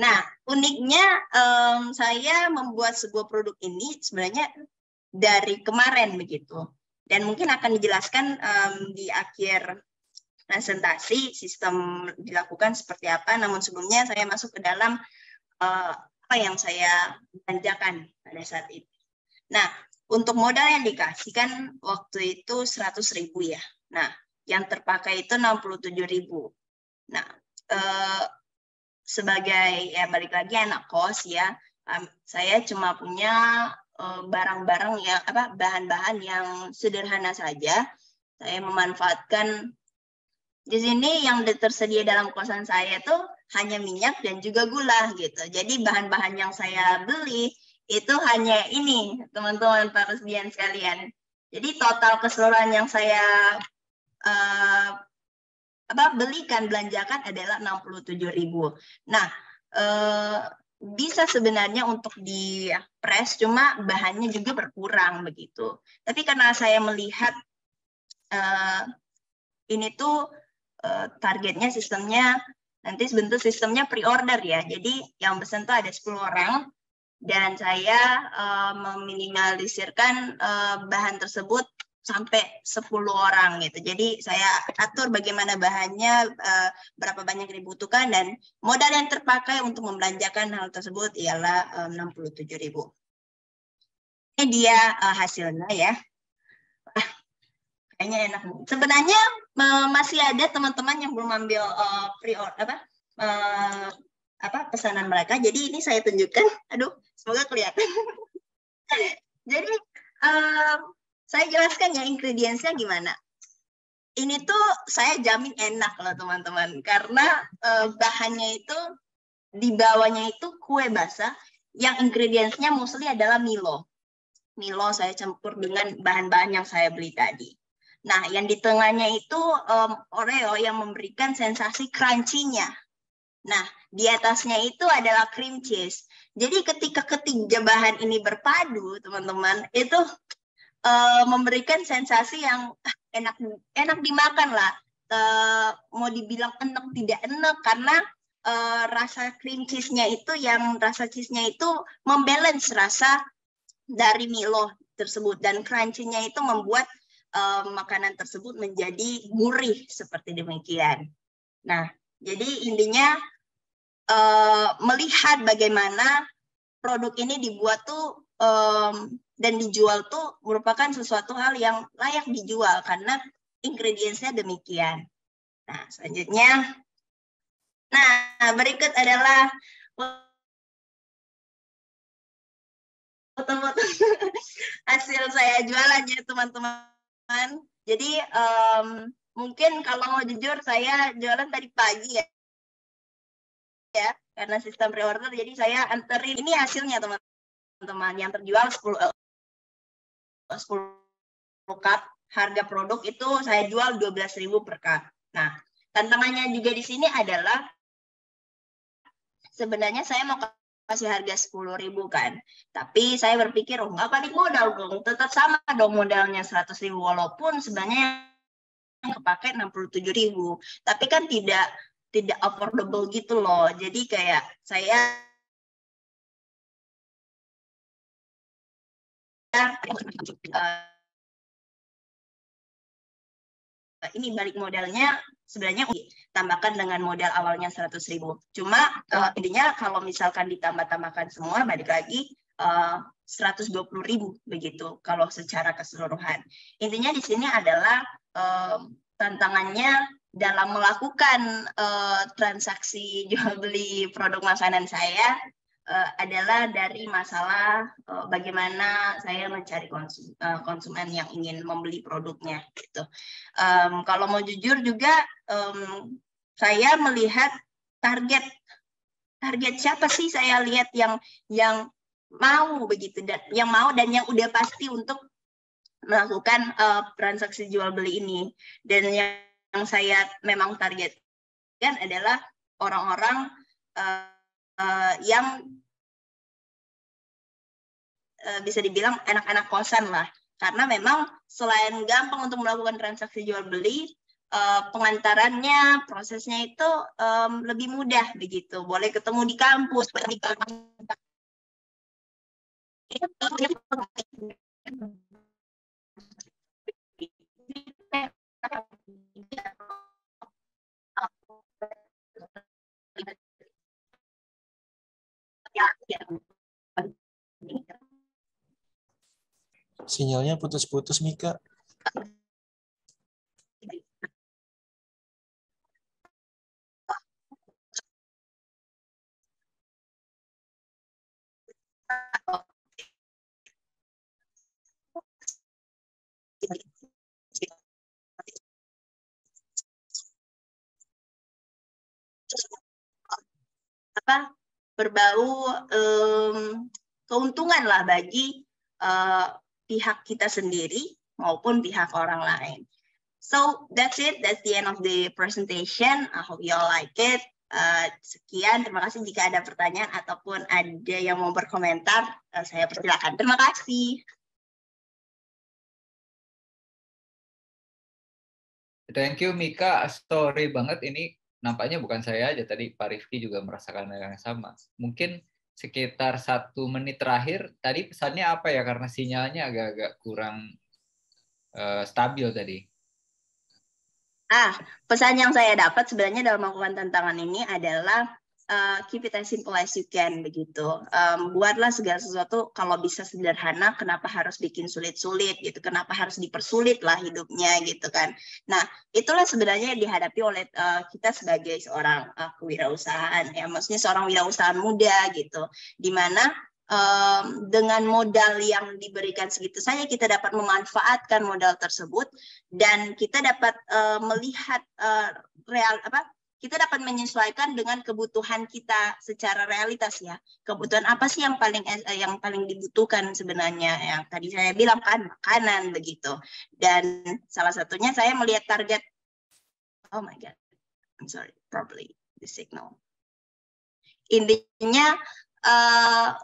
Nah, uniknya um, saya membuat sebuah produk ini sebenarnya dari kemarin begitu. Dan mungkin akan dijelaskan um, di akhir presentasi sistem dilakukan seperti apa. Namun sebelumnya saya masuk ke dalam uh, apa yang saya belanjakan pada saat itu. Nah, untuk modal yang dikasihkan waktu itu 100 ribu ya. Nah, yang terpakai itu 67 ribu. Nah, eh, sebagai ya balik lagi anak kos ya um, saya cuma punya eh, barang-barang uh, yang apa bahan-bahan yang sederhana saja saya memanfaatkan di sini yang tersedia dalam kosan saya itu hanya minyak dan juga gula gitu jadi bahan-bahan yang saya beli itu hanya ini teman-teman para sekalian jadi total keseluruhan yang saya uh, apa belikan belanjakan adalah 67.000. Nah, eh, bisa sebenarnya untuk di press cuma bahannya juga berkurang begitu. Tapi karena saya melihat eh, ini tuh eh, targetnya sistemnya nanti sebentuk sistemnya pre-order ya. Jadi yang pesan tuh ada 10 orang dan saya eh, meminimalisirkan eh, bahan tersebut sampai 10 orang gitu. Jadi saya atur bagaimana bahannya, eh, berapa banyak yang dibutuhkan dan modal yang terpakai untuk membelanjakan hal tersebut ialah 67.000. Eh, ini dia eh, hasilnya ya. kayaknya enak. Sebenarnya masih ada teman-teman yang belum ambil pre-order apa? apa pesanan mereka. Jadi ini saya tunjukkan. Aduh, semoga kelihatan. Jadi saya jelaskan ya ingredientsnya gimana. Ini tuh saya jamin enak loh teman-teman karena eh, bahannya itu di bawahnya itu kue basah yang ingredientsnya mostly adalah Milo. Milo saya campur dengan bahan-bahan yang saya beli tadi. Nah, yang di tengahnya itu um, Oreo yang memberikan sensasi crunchy-nya. Nah, di atasnya itu adalah cream cheese. Jadi ketika ketiga bahan ini berpadu, teman-teman, itu uh, memberikan sensasi yang enak enak dimakan lah uh, mau dibilang enak tidak enak karena uh, rasa cream cheese-nya itu yang rasa cheese-nya itu membalance rasa dari Milo tersebut dan crunchy-nya itu membuat uh, makanan tersebut menjadi gurih seperti demikian. Nah, jadi intinya uh, melihat bagaimana produk ini dibuat tuh um, dan dijual tuh merupakan sesuatu hal yang layak dijual karena ingredientsnya demikian. Nah, selanjutnya. Nah, berikut adalah foto-foto hasil saya jualan ya teman-teman. Jadi um, mungkin kalau mau jujur saya jualan tadi pagi ya. Ya, karena sistem pre-order jadi saya anterin ini hasilnya teman-teman yang terjual 10 10 cup, harga produk itu saya jual 12.000 per cup. Nah, tantangannya juga di sini adalah sebenarnya saya mau kasih harga 10.000 kan. Tapi saya berpikir, oh nggak panik modal dong, tetap sama dong modalnya 100.000 walaupun sebenarnya yang kepake 67.000. Tapi kan tidak tidak affordable gitu loh. Jadi kayak saya uh, ini balik modalnya sebenarnya ditambahkan dengan modal awalnya seratus ribu. Cuma uh, intinya kalau misalkan ditambah-tambahkan semua balik lagi uh, puluh ribu begitu kalau secara keseluruhan. Intinya di sini adalah uh, tantangannya dalam melakukan uh, transaksi jual beli produk makanan saya Eh, adalah dari masalah uh, bagaimana saya mencari konsum, uh, konsumen yang ingin membeli produknya gitu. Um, kalau mau jujur juga um, saya melihat target target siapa sih saya lihat yang yang mau begitu dan yang mau dan yang udah pasti untuk melakukan uh, transaksi jual beli ini dan yang, saya memang target kan adalah orang-orang uh, yang uh, bisa dibilang enak-enak kosan lah. Karena memang selain gampang untuk melakukan transaksi jual beli, uh, pengantarannya, prosesnya itu um, lebih mudah begitu. Boleh ketemu di kampus, di kampus. Sinyalnya putus-putus, Mika. apa berbau um, keuntungan lah bagi uh, pihak kita sendiri maupun pihak orang lain. So that's it. That's the end of the presentation. I hope you all like it. Uh, sekian, terima kasih jika ada pertanyaan ataupun ada yang mau berkomentar, uh, saya persilakan. Terima kasih. Thank you Mika, sorry banget ini nampaknya bukan saya aja tadi Pak Rifki juga merasakan hal yang sama. Mungkin sekitar satu menit terakhir tadi pesannya apa ya karena sinyalnya agak-agak kurang uh, stabil tadi. Ah, pesan yang saya dapat sebenarnya dalam melakukan tantangan ini adalah uh, keep it as simple as you can begitu. Um, buatlah segala sesuatu kalau bisa sederhana, kenapa harus bikin sulit-sulit gitu? Kenapa harus dipersulit lah hidupnya gitu kan? Nah, itulah sebenarnya yang dihadapi oleh uh, kita sebagai seorang uh, kewirausahaan ya, maksudnya seorang wirausahaan muda gitu. Di mana um, dengan modal yang diberikan segitu saja kita dapat memanfaatkan modal tersebut dan kita dapat uh, melihat uh, real apa kita dapat menyesuaikan dengan kebutuhan kita secara realitas ya. Kebutuhan apa sih yang paling eh, yang paling dibutuhkan sebenarnya? Yang tadi saya bilang kan makanan begitu. Dan salah satunya saya melihat target. Oh my god, I'm sorry, probably the signal. Intinya uh,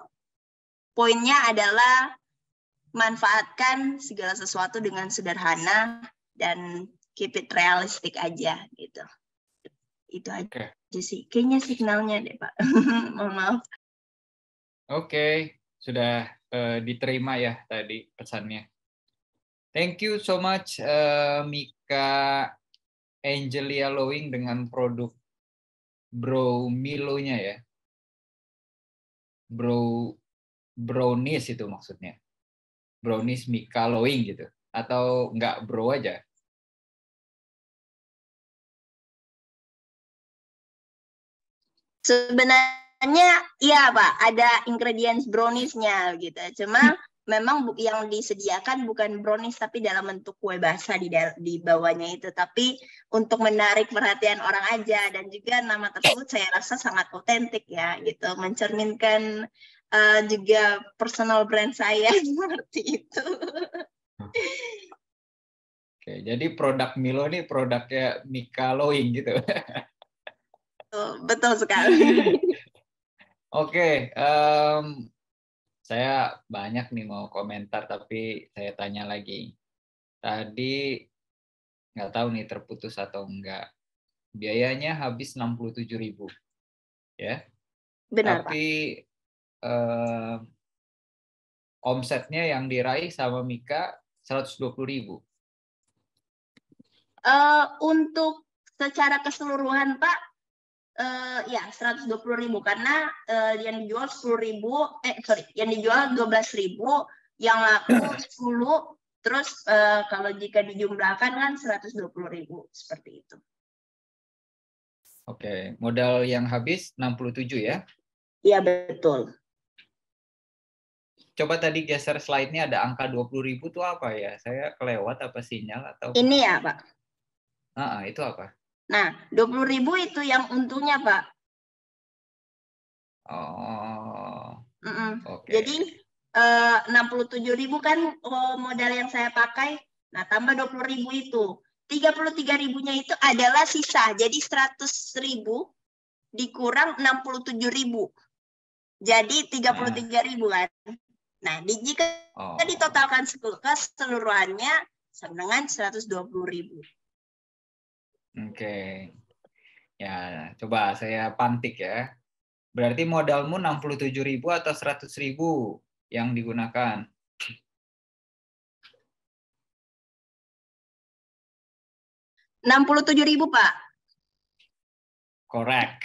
poinnya adalah manfaatkan segala sesuatu dengan sederhana dan keep it realistic aja gitu. Itu aja okay. sih. Kayaknya signalnya deh, Pak. Mohon maaf. Oke, okay. sudah uh, diterima ya tadi pesannya. Thank you so much uh, Mika Angelia Lowing dengan produk Bro Milonya ya. Bro Brownies itu maksudnya. Brownies Mika Lowing gitu atau nggak bro aja Sebenarnya iya Pak, ada ingredients browniesnya gitu. Cuma memang yang disediakan bukan brownies tapi dalam bentuk kue basah di di bawahnya itu, tapi untuk menarik perhatian orang aja dan juga nama tersebut saya rasa sangat otentik ya gitu, mencerminkan uh, juga personal brand saya seperti itu. Oke, jadi produk Milo ini produknya Mika Loing gitu. betul sekali. Oke, okay, um, saya banyak nih mau komentar tapi saya tanya lagi. Tadi nggak tahu nih terputus atau enggak. Biayanya habis ribu, Ya. Benar, tapi omsetnya yang diraih sama Mika ribu. Uh, untuk secara keseluruhan Pak Uh, ya 120 ribu karena uh, yang dijual 10 ribu eh sorry yang dijual 12 ribu yang laku 10 terus uh, kalau jika dijumlahkan kan 120 ribu seperti itu Oke modal yang habis 67 ya Iya betul Coba tadi geser slide-nya ada angka 20 ribu tuh apa ya? Saya kelewat apa sinyal atau? Ini ya Pak. Ah, itu apa? Nah, 20.000 itu yang untungnya, Pak. Oh. Mm -mm. Okay. Jadi eh, 67.000 kan oh, modal yang saya pakai. Nah, tambah 20.000 itu. 33.000-nya itu adalah sisa. Jadi 100.000 dikurang 67.000. Jadi 33.000 kan. Nah, di, jika oh. ditotalkan keseluruhannya sama dengan 120.000. Oke. Ya, coba saya pantik ya. Berarti modalmu tujuh ribu atau seratus ribu yang digunakan? Enam puluh tujuh ribu, Pak. Korek.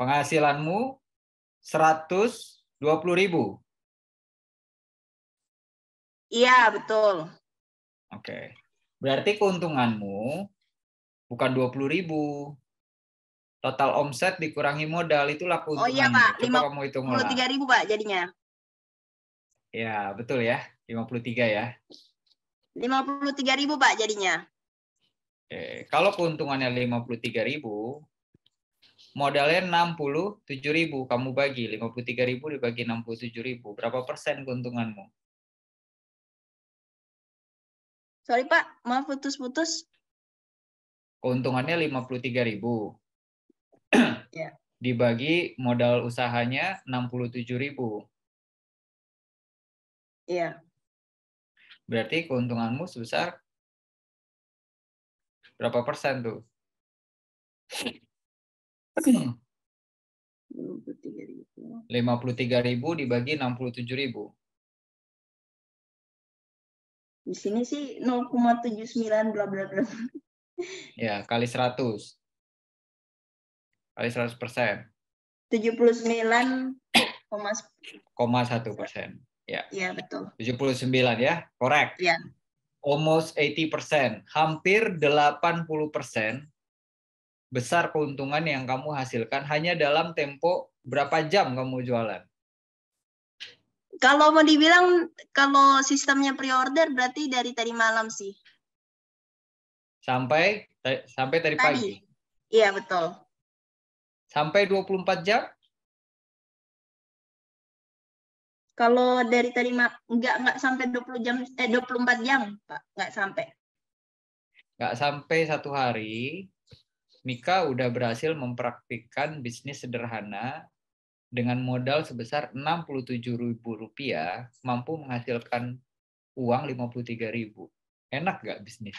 Penghasilanmu seratus dua puluh ribu. Iya, betul. Oke. Okay. Berarti keuntunganmu bukan 20 ribu. Total omset dikurangi modal, itulah keuntungan. Oh iya Pak, Coba 50, kamu hitung 53 ribu Pak jadinya. Ya, betul ya. 53 ya. 53 ribu Pak jadinya. Oke. Kalau keuntungannya 53 ribu, modalnya 67 ribu. Kamu bagi 53 ribu dibagi 67 ribu. Berapa persen keuntunganmu? Sorry Pak, maaf putus-putus. Keuntungannya tiga ribu. Ya. Dibagi modal usahanya tujuh ribu. Iya. Berarti keuntunganmu sebesar berapa persen tuh? Lima ribu. tiga ribu dibagi enam puluh tujuh ribu. Di sini sih 0,79 bla bla bla. Ya, kali 100. Kali 100 persen. 79,1 persen. Ya. Iya, betul. 79 ya, korek. Ya. Almost 80 persen. Hampir 80 persen besar keuntungan yang kamu hasilkan hanya dalam tempo berapa jam kamu jualan? Kalau mau dibilang kalau sistemnya pre-order berarti dari tadi malam sih. Sampai sampai tadi, tadi. pagi. Iya, betul. Sampai 24 jam? Kalau dari tadi enggak enggak sampai 20 jam eh 24 jam, Pak. Enggak sampai. Enggak sampai satu hari, Mika udah berhasil mempraktikkan bisnis sederhana dengan modal sebesar Rp67.000 mampu menghasilkan uang Rp53.000. Enak nggak bisnis?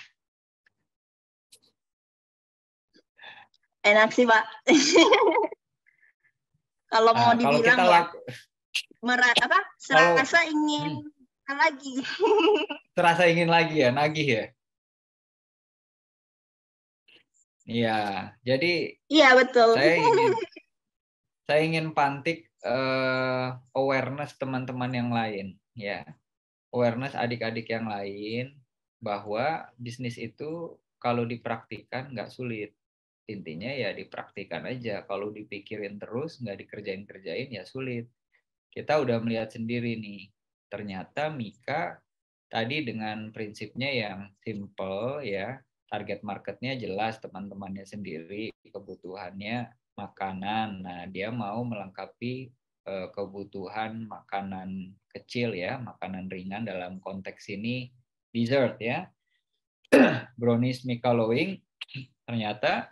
Enak sih, Pak. kalau mau ah, dibilang kalau kita ya, laku... merat apa? Serasa kalau, ingin hmm. lagi. serasa ingin lagi ya, nagih ya. Iya, jadi Iya, betul. Saya ingin saya ingin pantik uh, awareness teman-teman yang lain ya awareness adik-adik yang lain bahwa bisnis itu kalau dipraktikan nggak sulit intinya ya dipraktikan aja kalau dipikirin terus nggak dikerjain kerjain ya sulit kita udah melihat sendiri nih ternyata Mika tadi dengan prinsipnya yang simple ya target marketnya jelas teman-temannya sendiri kebutuhannya makanan. Nah, dia mau melengkapi eh, kebutuhan makanan kecil ya, makanan ringan dalam konteks ini dessert ya. Brownies Mikalowing ternyata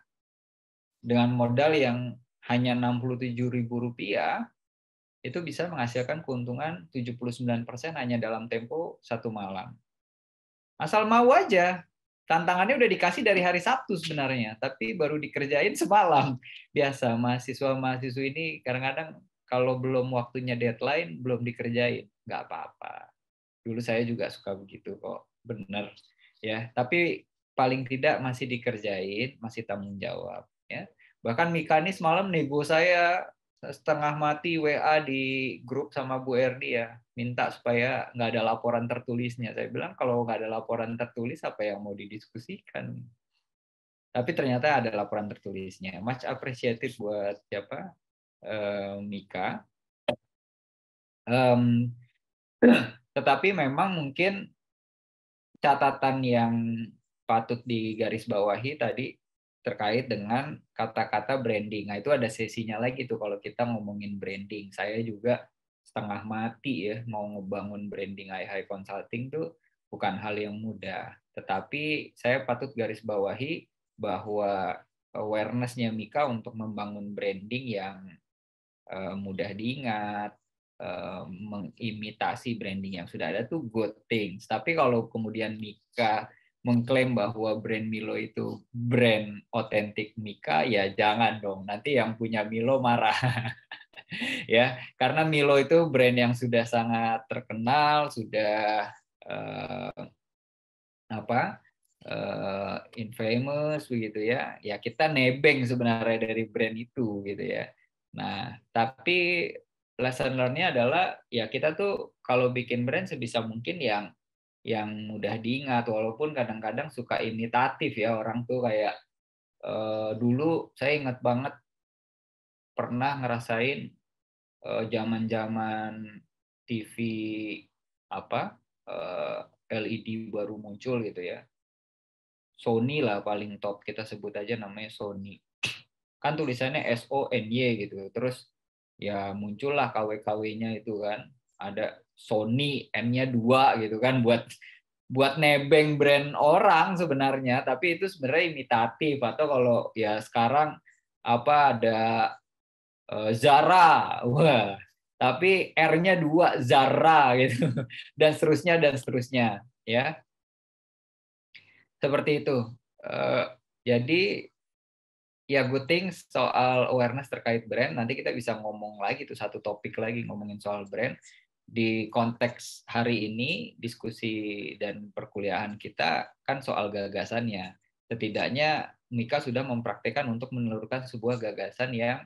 dengan modal yang hanya Rp67.000 itu bisa menghasilkan keuntungan 79% hanya dalam tempo satu malam. Asal mau aja, tantangannya udah dikasih dari hari Sabtu sebenarnya, tapi baru dikerjain semalam. Biasa mahasiswa-mahasiswa ini kadang-kadang kalau belum waktunya deadline belum dikerjain, nggak apa-apa. Dulu saya juga suka begitu kok, benar ya. Tapi paling tidak masih dikerjain, masih tanggung jawab ya. Bahkan Mika ini semalam nego saya setengah mati WA di grup sama Bu Erdi ya, minta supaya nggak ada laporan tertulisnya. Saya bilang kalau nggak ada laporan tertulis apa yang mau didiskusikan? Tapi ternyata ada laporan tertulisnya. Much appreciated buat siapa? Mika. Um, tetapi memang mungkin catatan yang patut digarisbawahi tadi terkait dengan kata-kata branding. Nah, itu ada sesinya lagi tuh kalau kita ngomongin branding. Saya juga setengah mati ya mau ngebangun branding AI Consulting tuh bukan hal yang mudah. Tetapi saya patut garis bawahi bahwa awarenessnya Mika untuk membangun branding yang eh, mudah diingat, eh, mengimitasi branding yang sudah ada tuh good things. Tapi kalau kemudian Mika mengklaim bahwa brand Milo itu brand otentik Mika, ya jangan dong. Nanti yang punya Milo marah. ya, karena Milo itu brand yang sudah sangat terkenal, sudah eh, apa? Eh, infamous begitu ya. Ya kita nebeng sebenarnya dari brand itu gitu ya. Nah, tapi lesson learn-nya adalah ya kita tuh kalau bikin brand sebisa mungkin yang yang mudah diingat walaupun kadang-kadang suka imitatif ya orang tuh kayak uh, dulu saya ingat banget pernah ngerasain eh, zaman-zaman TV apa uh, eh, LED baru muncul gitu ya Sony lah paling top kita sebut aja namanya Sony kan tulisannya S O N Y gitu terus ya muncullah KW KW-nya itu kan ada Sony M-nya dua gitu kan buat buat nebeng brand orang sebenarnya tapi itu sebenarnya imitatif atau kalau ya sekarang apa ada uh, Zara wah tapi R-nya dua Zara gitu dan seterusnya dan seterusnya ya seperti itu uh, jadi ya good things soal awareness terkait brand nanti kita bisa ngomong lagi itu satu topik lagi ngomongin soal brand di konteks hari ini diskusi dan perkuliahan kita kan soal gagasannya. Setidaknya Mika sudah mempraktekkan untuk menelurkan sebuah gagasan yang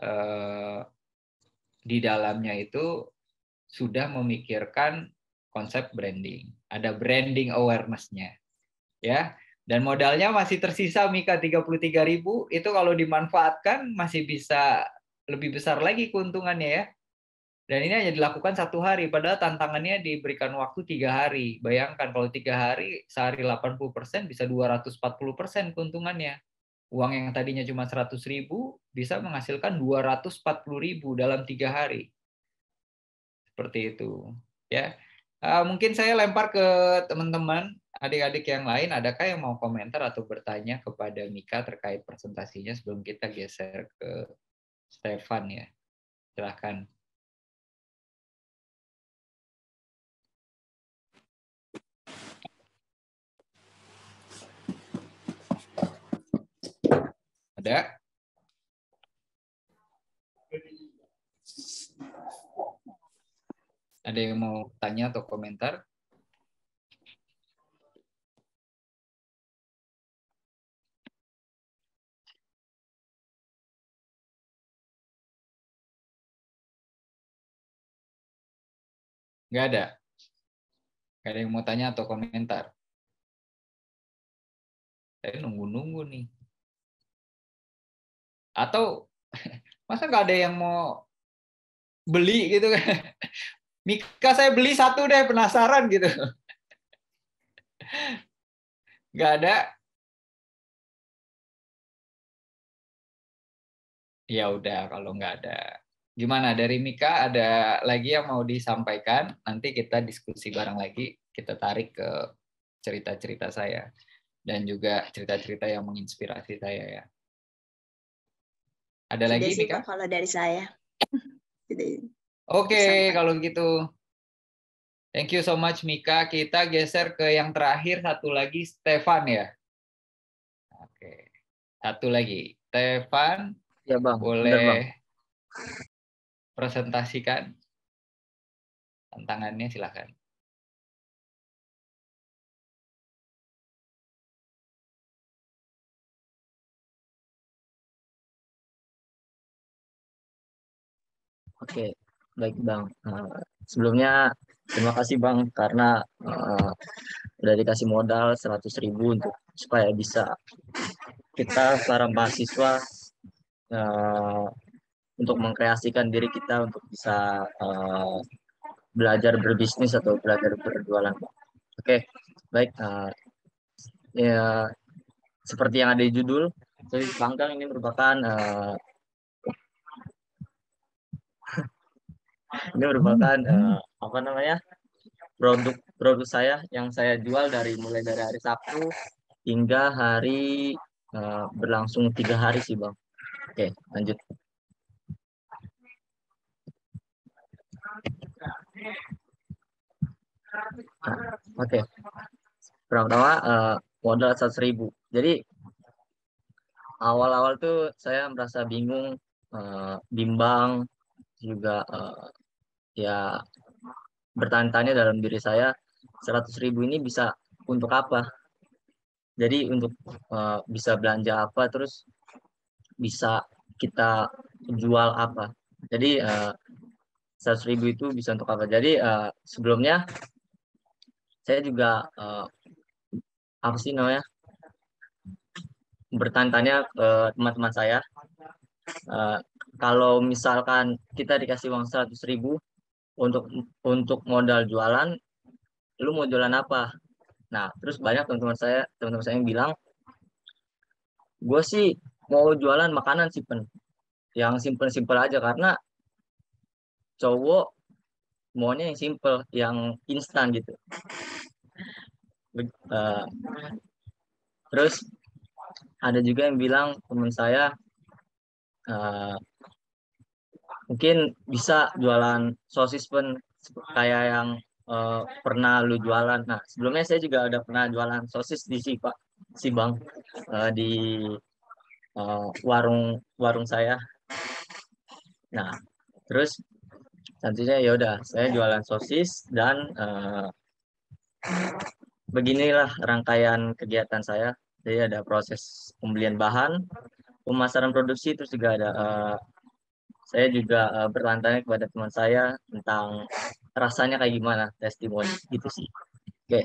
eh, di dalamnya itu sudah memikirkan konsep branding. Ada branding awareness-nya. Ya. Dan modalnya masih tersisa Mika 33.000 itu kalau dimanfaatkan masih bisa lebih besar lagi keuntungannya ya dan ini hanya dilakukan satu hari, padahal tantangannya diberikan waktu tiga hari. Bayangkan kalau tiga hari, sehari 80% bisa 240% keuntungannya. Uang yang tadinya cuma 100 ribu bisa menghasilkan 240 ribu dalam tiga hari. Seperti itu. ya. Eh, mungkin saya lempar ke teman-teman, adik-adik yang lain, adakah yang mau komentar atau bertanya kepada Mika terkait presentasinya sebelum kita geser ke Stefan ya. Silahkan. Ada? Ada yang mau tanya atau komentar? Nggak ada? ada yang mau tanya atau komentar? Saya nunggu-nunggu nih. Atau masa nggak ada yang mau beli gitu kan? Mika saya beli satu deh penasaran gitu. Nggak ada. Ya udah kalau nggak ada. Gimana dari Mika ada lagi yang mau disampaikan? Nanti kita diskusi bareng lagi. Kita tarik ke cerita-cerita saya dan juga cerita-cerita yang menginspirasi saya ya. Ada lagi sih Mika? Kalau dari saya. Oke, okay, kalau gitu. Thank you so much Mika. Kita geser ke yang terakhir satu lagi Stefan ya. Oke. Okay. Satu lagi. Stefan. Ya, Bang. Boleh Benar, bang. presentasikan tantangannya silahkan. Oke, baik Bang. Nah, sebelumnya terima kasih Bang karena uh, udah dikasih modal 100 ribu untuk supaya bisa kita para mahasiswa uh, untuk mengkreasikan diri kita untuk bisa uh, belajar berbisnis atau belajar berjualan. Oke, okay, baik. Uh, ya, seperti yang ada di judul, jadi Kang ini merupakan uh, ini merupakan uh, apa namanya produk produk saya yang saya jual dari mulai dari hari Sabtu hingga hari uh, berlangsung tiga hari sih bang. Oke lanjut. Nah, Oke. Okay. Pertama uh, modal seratus ribu. Jadi awal-awal tuh saya merasa bingung, uh, bimbang, juga uh, ya bertanya-tanya dalam diri saya seratus ribu ini bisa untuk apa jadi untuk uh, bisa belanja apa terus bisa kita jual apa jadi eh, seratus uh, ribu itu bisa untuk apa jadi uh, sebelumnya saya juga uh, apa sih namanya bertanya tanya ke teman-teman saya uh, kalau misalkan kita dikasih uang seratus ribu untuk untuk modal jualan lu mau jualan apa nah terus banyak teman-teman saya teman-teman saya yang bilang gue sih mau jualan makanan sih pen yang simpel simpel aja karena cowok maunya yang simple yang instan gitu eh, terus ada juga yang bilang teman saya eh, mungkin bisa jualan sosis pun kayak yang uh, pernah lu jualan. Nah, sebelumnya saya juga udah pernah jualan sosis di si Pak si Bang uh, di uh, warung warung saya. Nah, terus nantinya ya udah saya jualan sosis dan uh, beginilah rangkaian kegiatan saya. Jadi ada proses pembelian bahan, pemasaran produksi, terus juga ada uh, saya juga uh, eh, bertanya kepada teman saya tentang rasanya kayak gimana testimoni gitu sih. Oke. Okay.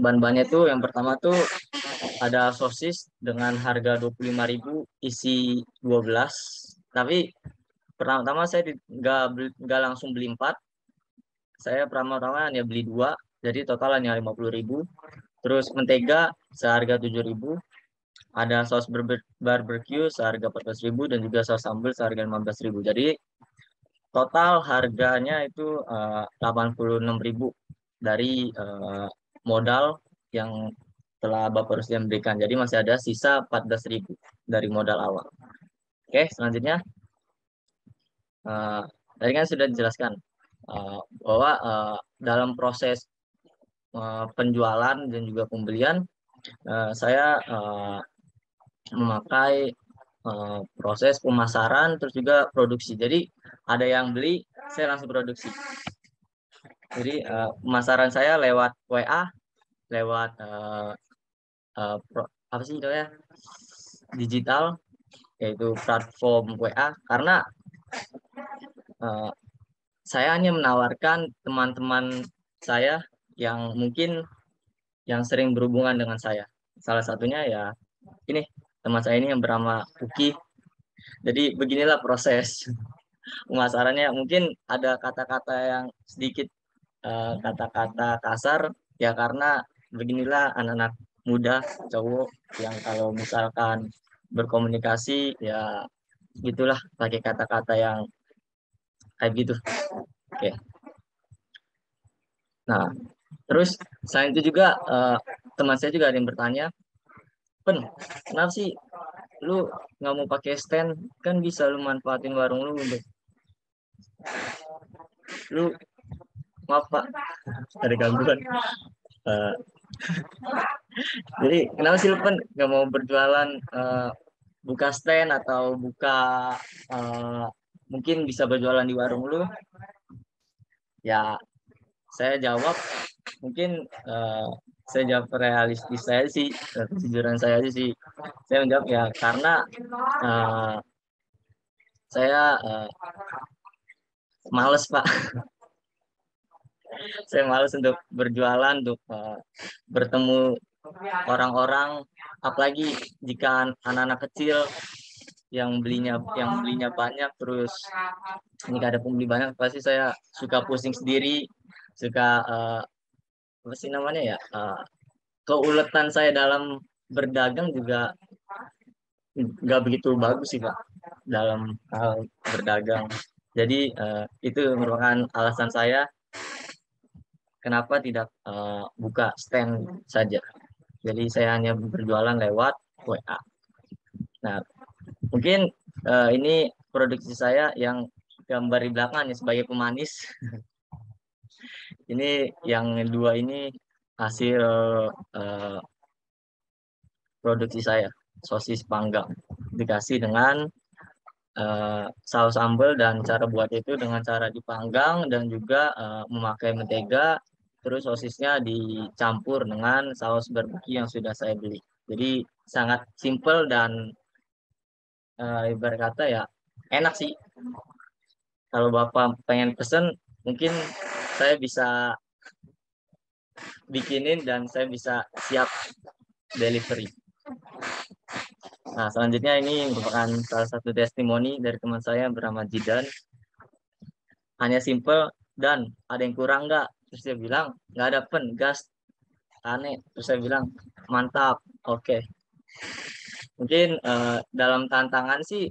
Bahan-bahannya tuh yang pertama tuh ada sosis dengan harga 25.000 isi 12. Tapi pertama-tama saya nggak langsung beli empat. Saya pertama-tama hanya beli dua, jadi total hanya 50.000. Terus mentega seharga 7.000, ada saus barbecue seharga 14.000 dan juga saus sambal seharga 15.000. Jadi total harganya itu eh, uh, 86.000 dari uh, modal yang telah Bapak Rusdi berikan. Jadi masih ada sisa 14.000 dari modal awal. Oke, selanjutnya. Uh, tadi kan sudah dijelaskan uh, bahwa uh, dalam proses uh, penjualan dan juga pembelian Eh, saya uh, memakai uh, proses pemasaran terus juga produksi. Jadi ada yang beli, saya langsung produksi. Jadi uh, pemasaran saya lewat WA, lewat uh, uh, pro, apa sih itu ya? digital yaitu platform WA karena uh, saya hanya menawarkan teman-teman saya yang mungkin yang sering berhubungan dengan saya. Salah satunya ya ini teman saya ini yang bernama Uki. Jadi beginilah proses pemasarannya. Mungkin ada kata-kata yang sedikit eh, kata-kata uh, kasar ya karena beginilah anak-anak muda cowok yang kalau misalkan berkomunikasi ya gitulah pakai kata-kata yang kayak gitu. Oke. Okay. Nah, terus Selain itu juga uh, teman saya juga ada yang bertanya, Pen, kenapa sih lu nggak mau pakai stand? Kan bisa lu manfaatin warung lu untuk lu maaf pak dari gangguan uh, jadi kenapa sih lu Pen nggak mau berjualan uh, buka stand atau buka uh, mungkin bisa berjualan di warung lu ya saya jawab mungkin uh, saya jawab realistis saya sih kejujuran saya sih saya menjawab ya karena uh, saya uh, males pak saya males untuk berjualan untuk uh, bertemu orang-orang apalagi jika anak-anak kecil yang belinya yang belinya banyak terus ini ada pembeli banyak pasti saya suka pusing sendiri suka uh, apa sih namanya ya uh, keuletan saya dalam berdagang juga nggak begitu bagus sih pak dalam hal berdagang jadi uh, itu merupakan alasan saya kenapa tidak uh, buka stand saja jadi saya hanya berjualan lewat WA nah mungkin uh, ini produksi saya yang gambar di belakang ya sebagai pemanis Ini yang dua ini hasil uh, produksi saya, sosis panggang dikasih dengan uh, saus sambal dan cara buat itu dengan cara dipanggang dan juga uh, memakai mentega terus sosisnya dicampur dengan saus berbuki yang sudah saya beli. Jadi sangat simple dan uh, ibarat kata ya enak sih. Kalau Bapak pengen pesen mungkin saya bisa bikinin dan saya bisa siap delivery. Nah, selanjutnya ini merupakan salah satu testimoni dari teman saya bernama Jidan. Hanya simple dan ada yang kurang nggak? Terus dia bilang, nggak ada pen, gas. Aneh. Terus saya bilang, mantap, oke. Okay. Mungkin uh, dalam tantangan sih,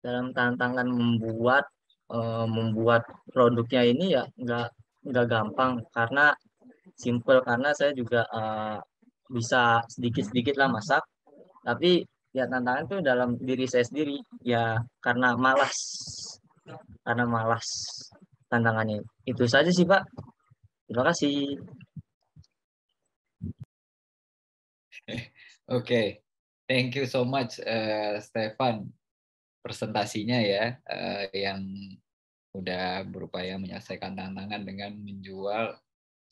dalam tantangan membuat uh, membuat produknya ini ya nggak nggak gampang karena simple karena saya juga uh, bisa sedikit-sedikit lah masak tapi ya tantangan itu dalam diri saya sendiri ya karena malas karena malas tantangannya itu saja sih pak terima kasih oke okay. thank you so much uh, Stefan presentasinya ya uh, yang udah berupaya menyelesaikan tantangan dengan menjual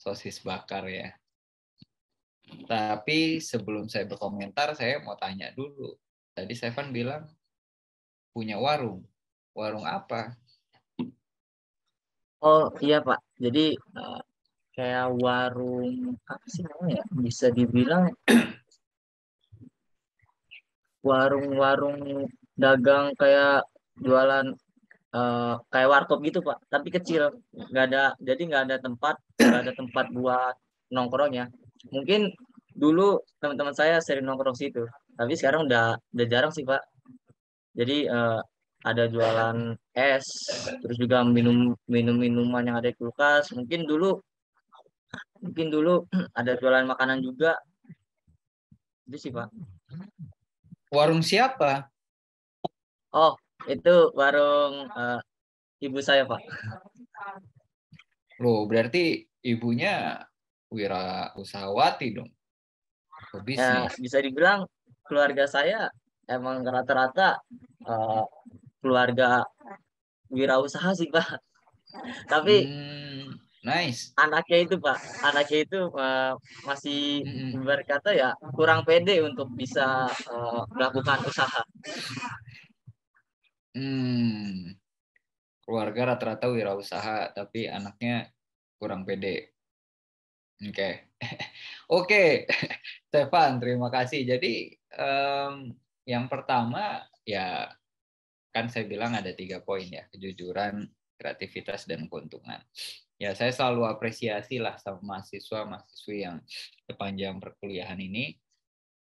sosis bakar ya. Tapi sebelum saya berkomentar, saya mau tanya dulu. Tadi Seven bilang punya warung. Warung apa? Oh iya Pak. Jadi uh, kayak warung apa sih namanya? Ya? Bisa dibilang warung-warung dagang kayak jualan uh, kayak warkop gitu pak tapi kecil nggak ada jadi nggak ada tempat nggak ada tempat buat nongkrong ya mungkin dulu teman-teman saya sering nongkrong situ tapi sekarang udah udah jarang sih pak jadi uh, ada jualan es terus juga minum minum minuman yang ada di kulkas mungkin dulu mungkin dulu ada jualan makanan juga itu sih pak warung siapa Oh, itu warung uh, ibu saya, Pak. Loh, berarti ibunya wira usahawati dong. Ya, bisnis. Ya, bisa dibilang keluarga saya emang rata-rata uh, keluarga wirausaha sih, Pak. Tapi hmm, nice. Anaknya itu, Pak. Anaknya itu uh, masih hmm. berkata ya kurang pede untuk bisa uh, melakukan usaha. Hmm, keluarga rata-rata wirausaha, tapi anaknya kurang pede. Oke, okay. oke, okay. Stefan, terima kasih. Jadi um, yang pertama ya kan saya bilang ada tiga poin ya, kejujuran, kreativitas dan keuntungan. Ya saya selalu apresiasi lah sama mahasiswa mahasiswi yang sepanjang perkuliahan ini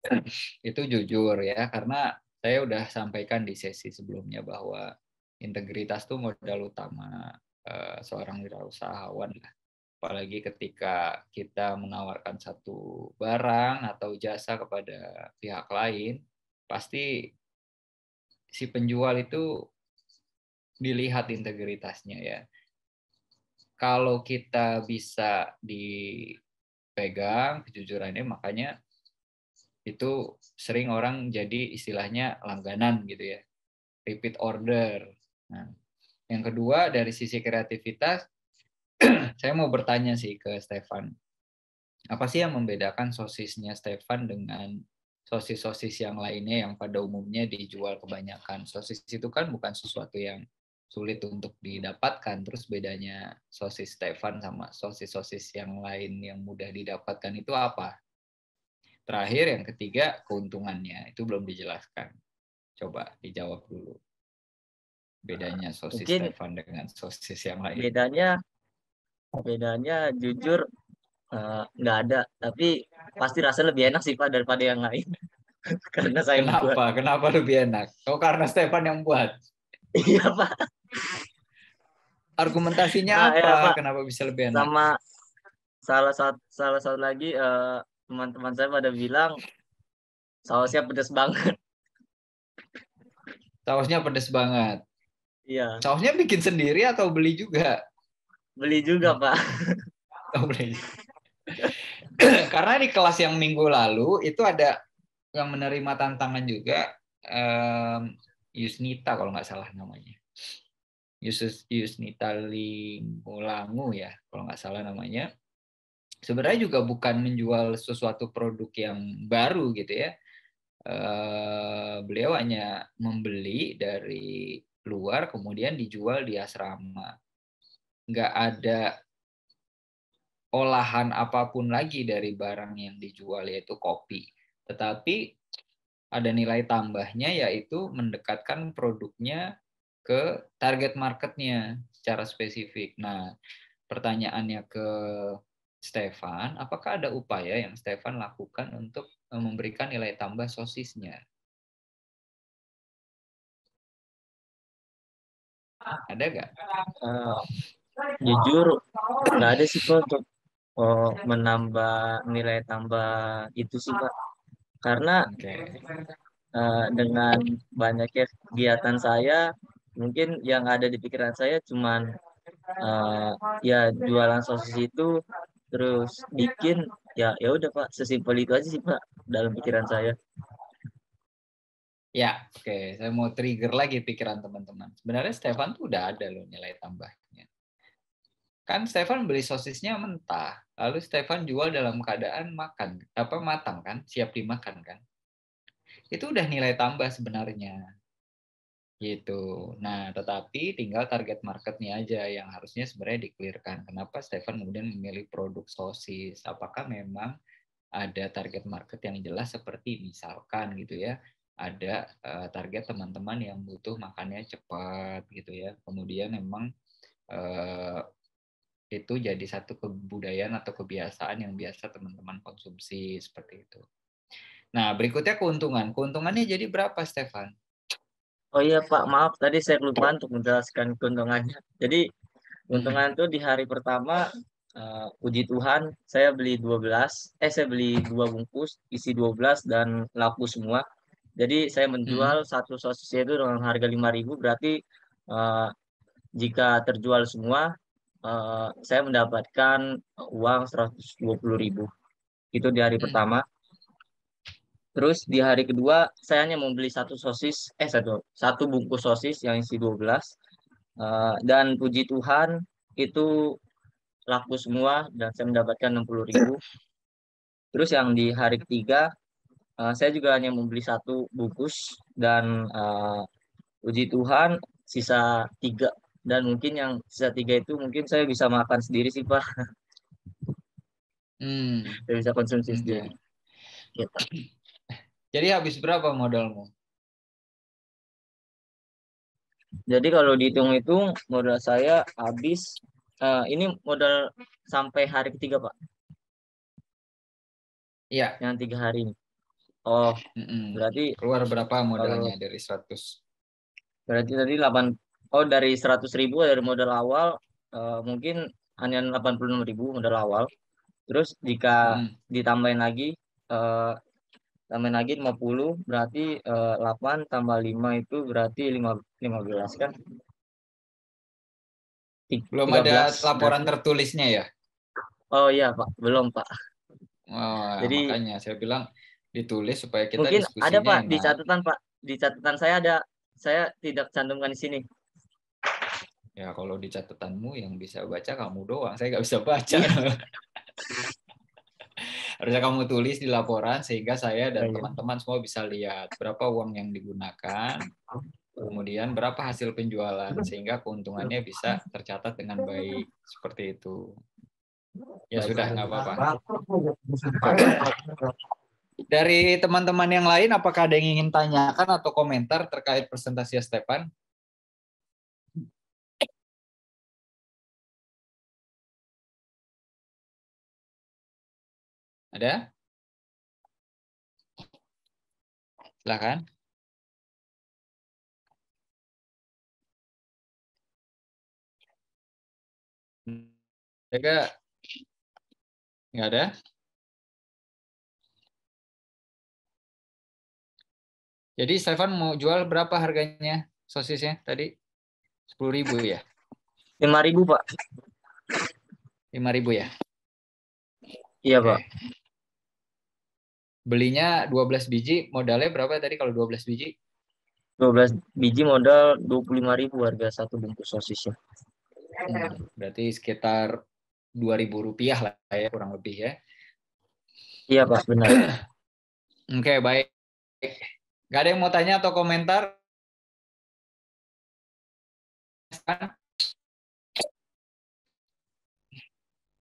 itu jujur ya karena saya udah sampaikan di sesi sebelumnya bahwa integritas itu modal utama uh, seorang wirausahawan lah. Apalagi ketika kita menawarkan satu barang atau jasa kepada pihak lain, pasti si penjual itu dilihat integritasnya ya. Kalau kita bisa dipegang kejujurannya, makanya itu sering orang jadi istilahnya langganan gitu ya repeat order nah, yang kedua dari sisi kreativitas saya mau bertanya sih ke Stefan apa sih yang membedakan sosisnya Stefan dengan sosis-sosis yang lainnya yang pada umumnya dijual kebanyakan. Sosis itu kan bukan sesuatu yang sulit untuk didapatkan. Terus bedanya sosis Stefan sama sosis-sosis yang lain yang mudah didapatkan itu apa? Terakhir yang ketiga keuntungannya itu belum dijelaskan. Coba dijawab dulu. Bedanya ah, sosis Mungkin Stefan dengan sosis yang lain. Bedanya bedanya jujur eh, nggak uh, ada tapi pasti rasa lebih enak sih pak daripada yang lain karena saya kenapa membuat. kenapa lebih enak oh karena Stefan yang buat iya pak argumentasinya nah, ya, apa ya, pak. kenapa bisa lebih enak sama salah satu salah satu lagi uh, teman-teman saya pada bilang sausnya pedes banget. Sausnya pedes banget. Iya. Sausnya bikin sendiri atau beli juga? Beli juga, Pak. Oh, beli. Karena di kelas yang minggu lalu itu ada yang menerima tantangan juga um, Yusnita kalau nggak salah namanya. Yusus Yusnita Lingulangu ya, kalau nggak salah namanya sebenarnya juga bukan menjual sesuatu produk yang baru gitu ya. Eh, beliau hanya membeli dari luar kemudian dijual di asrama. Nggak ada olahan apapun lagi dari barang yang dijual yaitu kopi. Tetapi ada nilai tambahnya yaitu mendekatkan produknya ke target marketnya secara spesifik. Nah, pertanyaannya ke Stefan, apakah ada upaya yang Stefan lakukan untuk eh, memberikan nilai tambah sosisnya? Ada nggak? Uh, jujur, nggak ada sih Pak untuk oh, menambah nilai tambah itu sih Pak. Karena okay. uh, eh, dengan banyaknya kegiatan saya, mungkin yang ada di pikiran saya cuman uh, ya jualan sosis itu terus bikin ya ya udah pak sesimpel itu aja sih pak dalam pikiran saya ya oke okay. saya mau trigger lagi pikiran teman-teman sebenarnya Stefan tuh udah ada loh nilai tambahnya kan Stefan beli sosisnya mentah lalu Stefan jual dalam keadaan makan apa matang kan siap dimakan kan itu udah nilai tambah sebenarnya gitu. Nah, tetapi tinggal target marketnya aja yang harusnya sebenarnya dikelirkan. Kenapa Stefan kemudian memilih produk sosis? Apakah memang ada target market yang jelas seperti misalkan gitu ya, ada uh, target teman-teman yang butuh makannya cepat gitu ya. Kemudian memang uh, itu jadi satu kebudayaan atau kebiasaan yang biasa teman-teman konsumsi seperti itu. Nah, berikutnya keuntungan. Keuntungannya jadi berapa, Stefan? Oh iya Pak, maaf tadi saya lupa untuk menjelaskan keuntungannya. Jadi keuntungan itu di hari pertama uh, eh, uji Tuhan saya beli 12, eh saya beli dua bungkus isi 12 dan laku semua. Jadi saya menjual hmm. satu sosis itu dengan harga 5.000 berarti uh, jika terjual semua uh, saya mendapatkan uang 120.000. Itu di hari hmm. pertama. Terus di hari kedua saya hanya mau beli satu sosis, eh satu satu bungkus sosis yang isi 12. Uh, eh, dan puji Tuhan itu laku semua dan saya mendapatkan 60 ribu. Terus yang di hari ketiga uh, saya juga hanya membeli satu bungkus dan uh, puji Tuhan sisa tiga dan mungkin yang sisa tiga itu mungkin saya bisa makan sendiri sih pak. Hmm. Saya bisa konsumsi hmm. Ya. sendiri. Gitu. Jadi habis berapa modalmu? Jadi kalau dihitung-hitung modal saya habis uh, ini modal sampai hari ketiga pak? Iya. Yang tiga hari Oh, mm -mm. berarti keluar berapa modalnya kalau, dari 100? Berarti tadi 8 Oh, dari 100 ribu dari modal awal uh, mungkin hanya 86 ribu modal awal. Terus jika hmm. ditambahin lagi uh, tambahin lagi 50 berarti uh, eh, 8 tambah 5 itu berarti 5, 15 kan? Belum 13, ada laporan berarti. tertulisnya ya? Oh iya Pak, belum Pak. Oh, Jadi makanya saya bilang ditulis supaya kita mungkin ada Pak enak. di catatan Pak di catatan saya ada saya tidak cantumkan di sini. Ya kalau di catatanmu yang bisa baca kamu doang, saya nggak bisa baca. Iya. harusnya kamu tulis di laporan sehingga saya dan teman-teman semua bisa lihat berapa uang yang digunakan, kemudian berapa hasil penjualan sehingga keuntungannya bisa tercatat dengan baik seperti itu. Ya sudah nggak apa-apa. Dari teman-teman yang lain, apakah ada yang ingin tanyakan atau komentar terkait presentasi Stefan? Ada? Silakan. Mereka nggak ada? Jadi Stefan mau jual berapa harganya sosisnya tadi? Sepuluh ribu ya? Lima ribu pak. Lima ribu ya? Iya pak belinya 12 biji modalnya berapa tadi kalau 12 biji 12 biji modal 25.000 harga satu bungkus sosisnya hmm, berarti sekitar 2.000 rupiah lah ya kurang lebih ya iya pak benar oke okay, baik Gak ada yang mau tanya atau komentar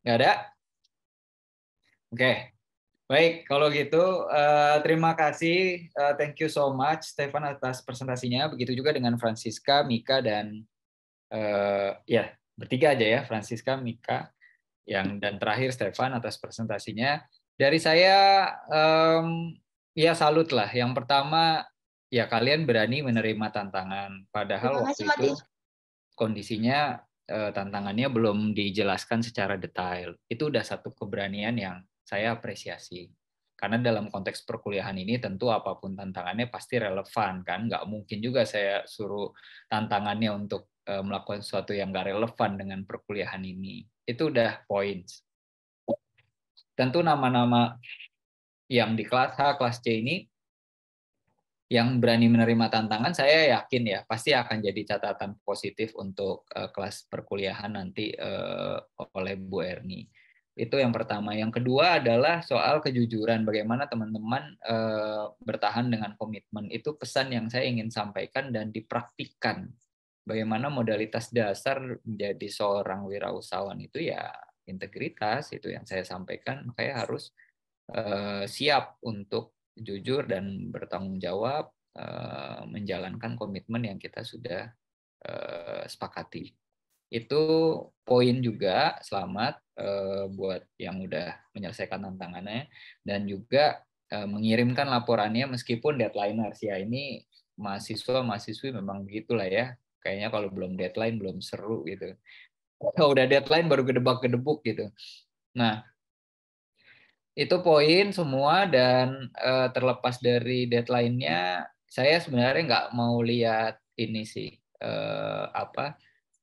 Gak ada? Oke, okay. Baik, kalau gitu uh, terima kasih, uh, thank you so much Stefan atas presentasinya. Begitu juga dengan Francisca, Mika dan uh, ya bertiga aja ya, Francisca, Mika, yang dan terakhir Stefan atas presentasinya. Dari saya um, ya salut lah. Yang pertama ya kalian berani menerima tantangan, padahal kasih, waktu itu kondisinya uh, tantangannya belum dijelaskan secara detail. Itu udah satu keberanian yang saya apresiasi. Karena dalam konteks perkuliahan ini tentu apapun tantangannya pasti relevan kan, nggak mungkin juga saya suruh tantangannya untuk eh, melakukan sesuatu yang nggak relevan dengan perkuliahan ini. Itu udah points. Tentu nama-nama yang di kelas H, kelas C ini yang berani menerima tantangan saya yakin ya pasti akan jadi catatan positif untuk eh, kelas perkuliahan nanti eh, oleh Bu Erni. Itu yang pertama. Yang kedua adalah soal kejujuran. Bagaimana teman-teman e, bertahan dengan komitmen. Itu pesan yang saya ingin sampaikan dan dipraktikkan. Bagaimana modalitas dasar menjadi seorang wirausahawan itu ya integritas. Itu yang saya sampaikan. Makanya harus e, siap untuk jujur dan bertanggung jawab e, menjalankan komitmen yang kita sudah sepakati itu poin juga selamat eh, buat yang udah menyelesaikan tantangannya dan juga eh, mengirimkan laporannya meskipun deadline ya ini mahasiswa mahasiswi memang begitulah ya kayaknya kalau belum deadline belum seru gitu kalau udah deadline baru gedebak gedebuk gitu nah itu poin semua dan eh, terlepas dari deadline-nya saya sebenarnya nggak mau lihat ini sih eh, apa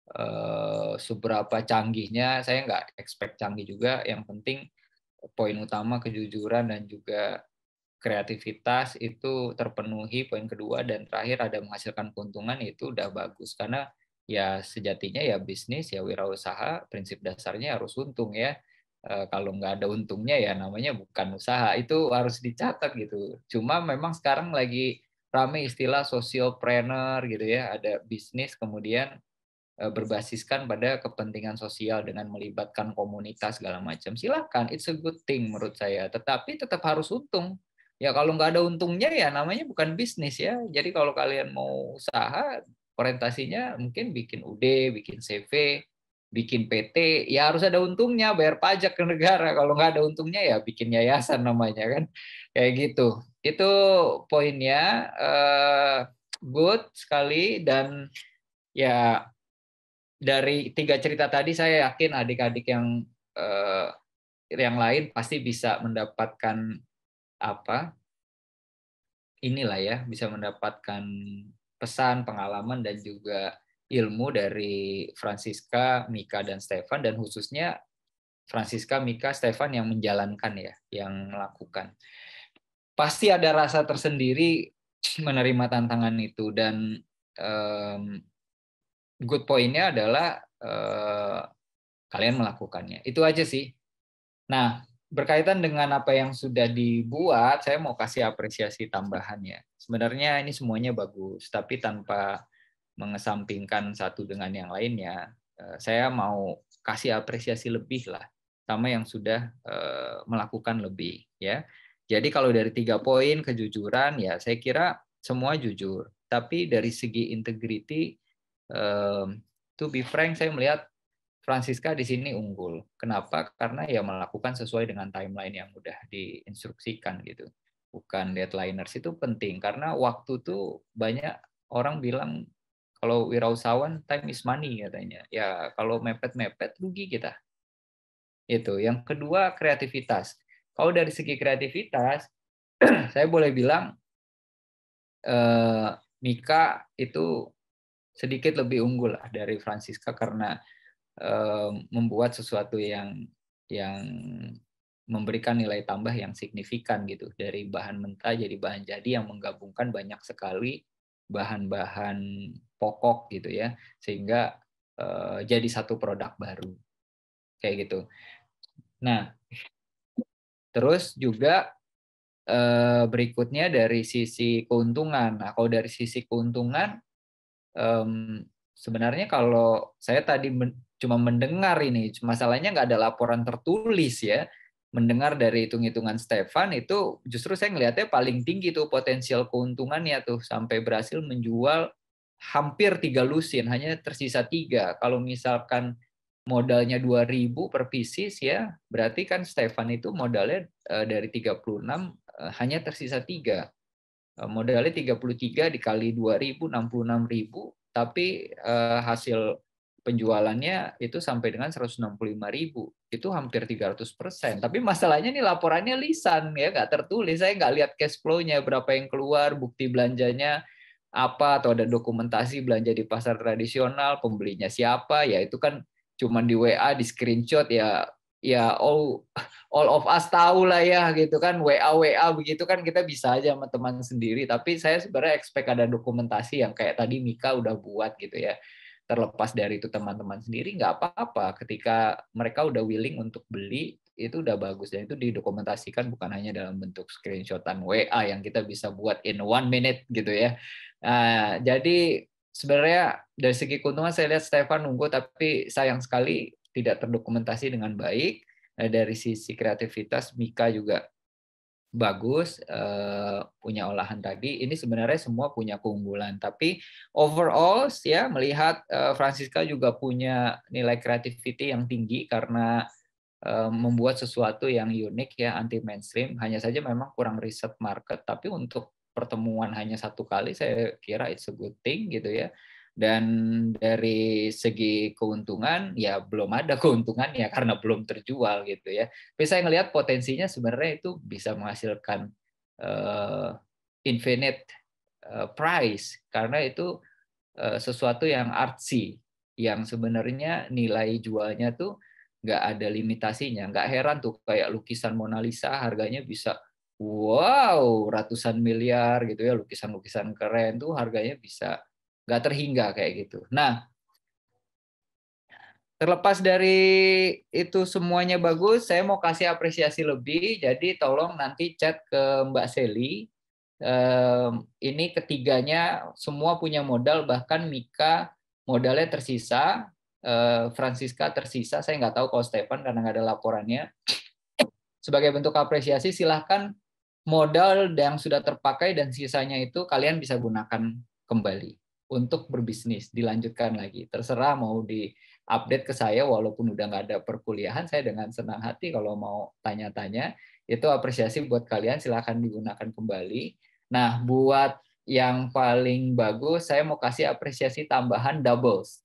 Eh, seberapa canggihnya saya nggak expect canggih juga yang penting poin utama kejujuran dan juga kreativitas itu terpenuhi poin kedua dan terakhir ada menghasilkan keuntungan itu udah bagus karena ya sejatinya ya bisnis ya wirausaha prinsip dasarnya harus untung ya e, kalau nggak ada untungnya ya namanya bukan usaha itu harus dicatat gitu cuma memang sekarang lagi rame istilah socialpreneur gitu ya ada bisnis kemudian Eh, berbasiskan pada kepentingan sosial dengan melibatkan komunitas segala macam. Silakan, it's a good thing menurut saya. Tetapi tetap harus untung. Ya kalau nggak ada untungnya ya namanya bukan bisnis ya. Jadi kalau kalian mau usaha, orientasinya mungkin bikin UD, bikin CV, bikin PT, ya harus ada untungnya, bayar pajak ke negara. Kalau nggak ada untungnya ya bikin yayasan namanya kan. Kayak gitu. Itu poinnya uh, good sekali dan ya dari tiga cerita tadi saya yakin adik-adik yang uh, yang lain pasti bisa mendapatkan apa inilah ya bisa mendapatkan pesan pengalaman dan juga ilmu dari Francisca, Mika dan Stefan dan khususnya Francisca, Mika, Stefan yang menjalankan ya, yang melakukan. Pasti ada rasa tersendiri menerima tantangan itu dan um, good pointnya adalah eh, kalian melakukannya. Itu aja sih. Nah, berkaitan dengan apa yang sudah dibuat, saya mau kasih apresiasi tambahannya. Sebenarnya ini semuanya bagus, tapi tanpa mengesampingkan satu dengan yang lainnya, eh, saya mau kasih apresiasi lebih lah sama yang sudah eh, melakukan lebih ya. Jadi kalau dari tiga poin kejujuran ya saya kira semua jujur, tapi dari segi integriti um, to be frank saya melihat Francisca di sini unggul. Kenapa? Karena ya melakukan sesuai dengan timeline yang mudah diinstruksikan gitu. Bukan deadlineers itu penting karena waktu tuh banyak orang bilang kalau wirausahawan time is money katanya. Ya kalau mepet-mepet rugi kita. Itu. Yang kedua kreativitas. Kalau dari segi kreativitas saya boleh bilang eh, Mika itu sedikit lebih unggul lah dari Francisca karena um, membuat sesuatu yang yang memberikan nilai tambah yang signifikan gitu dari bahan mentah jadi bahan jadi yang menggabungkan banyak sekali bahan-bahan pokok gitu ya sehingga uh, jadi satu produk baru kayak gitu. Nah, terus juga eh, berikutnya dari sisi keuntungan. Nah, kalau dari sisi keuntungan um, sebenarnya kalau saya tadi men cuma mendengar ini, masalahnya nggak ada laporan tertulis ya. Mendengar dari hitung-hitungan Stefan itu justru saya ngelihatnya paling tinggi tuh potensial keuntungannya tuh sampai berhasil menjual hampir tiga lusin, hanya tersisa tiga. Kalau misalkan modalnya 2000 per pieces ya, berarti kan Stefan itu modalnya eh, dari 36 eh, hanya tersisa tiga. Eh, modalnya 33 dikali 2000 66.000 tapi uh, hasil penjualannya itu sampai dengan 165.000 itu hampir 300% tapi masalahnya nih laporannya lisan ya nggak tertulis saya nggak lihat cash flow-nya berapa yang keluar bukti belanjanya apa atau ada dokumentasi belanja di pasar tradisional pembelinya siapa ya itu kan cuman di WA di screenshot ya ya all all of us tahu lah ya gitu kan WA WA begitu kan kita bisa aja sama teman sendiri tapi saya sebenarnya expect ada dokumentasi yang kayak tadi Mika udah buat gitu ya terlepas dari itu teman-teman sendiri nggak apa-apa ketika mereka udah willing untuk beli itu udah bagus dan itu didokumentasikan bukan hanya dalam bentuk screenshotan WA yang kita bisa buat in one minute gitu ya nah, jadi sebenarnya dari segi keuntungan saya lihat Stefan nunggu tapi sayang sekali tidak terdokumentasi dengan baik. Nah, dari sisi kreativitas Mika juga bagus uh, punya olahan tadi ini sebenarnya semua punya keunggulan tapi overall ya melihat uh, Francisca juga punya nilai kreativiti yang tinggi karena eh, membuat sesuatu yang unik ya anti mainstream hanya saja memang kurang riset market tapi untuk pertemuan hanya satu kali saya kira it's a good thing gitu ya dan dari segi keuntungan ya belum ada keuntungan ya karena belum terjual gitu ya. Tapi saya ngelihat potensinya sebenarnya itu bisa menghasilkan uh, infinite uh, price karena itu uh, sesuatu yang artsy yang sebenarnya nilai jualnya tuh nggak ada limitasinya. Nggak heran tuh kayak lukisan Mona Lisa harganya bisa wow ratusan miliar gitu ya lukisan-lukisan keren tuh harganya bisa nggak terhingga kayak gitu. Nah, terlepas dari itu semuanya bagus, saya mau kasih apresiasi lebih. Jadi tolong nanti chat ke Mbak Seli. Ini ketiganya semua punya modal, bahkan Mika modalnya tersisa, eh, Francisca tersisa. Saya nggak tahu kalau Stefan karena nggak ada laporannya. Sebagai bentuk apresiasi, silahkan modal yang sudah terpakai dan sisanya itu kalian bisa gunakan kembali untuk berbisnis dilanjutkan lagi terserah mau di update ke saya walaupun udah nggak ada perkuliahan saya dengan senang hati kalau mau tanya-tanya itu apresiasi buat kalian silahkan digunakan kembali nah buat yang paling bagus saya mau kasih apresiasi tambahan doubles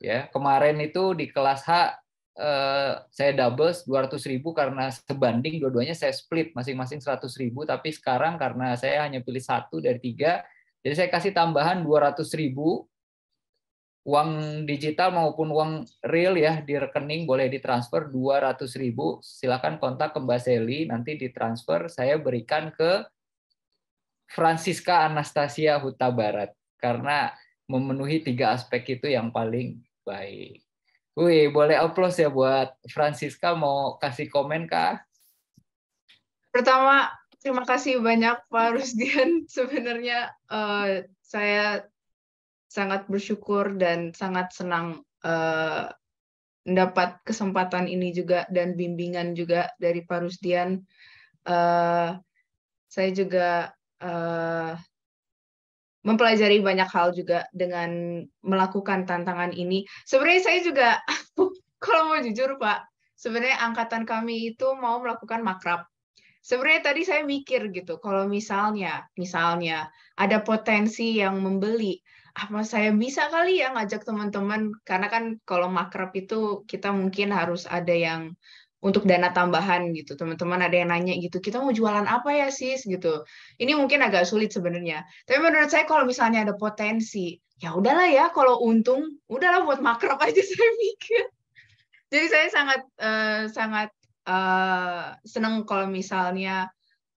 ya kemarin itu di kelas H eh, saya doubles 200 ribu karena sebanding dua-duanya saya split masing-masing 100 ribu tapi sekarang karena saya hanya pilih satu dari tiga jadi saya kasih tambahan 200 ribu uang digital maupun uang real ya di rekening boleh ditransfer 200 ribu. Silakan kontak ke Mbak Seli nanti ditransfer saya berikan ke Francisca Anastasia Huta Barat karena memenuhi tiga aspek itu yang paling baik. Wih, boleh upload ya buat Francisca mau kasih komen kah? Pertama, Terima kasih banyak Pak Rusdian. Sebenarnya uh, saya sangat bersyukur dan sangat senang uh, mendapat kesempatan ini juga dan bimbingan juga dari Pak Rusdian. Uh, saya juga uh, mempelajari banyak hal juga dengan melakukan tantangan ini. Sebenarnya saya juga kalau mau jujur Pak, sebenarnya angkatan kami itu mau melakukan makrab sebenarnya tadi saya mikir gitu, kalau misalnya, misalnya ada potensi yang membeli, apa saya bisa kali ya ngajak teman-teman, karena kan kalau makrab itu kita mungkin harus ada yang untuk dana tambahan gitu. Teman-teman ada yang nanya gitu, kita mau jualan apa ya sis gitu. Ini mungkin agak sulit sebenarnya. Tapi menurut saya kalau misalnya ada potensi, ya udahlah ya kalau untung, udahlah buat makrab aja saya mikir. Jadi saya sangat uh, sangat uh, eh, senang kalau misalnya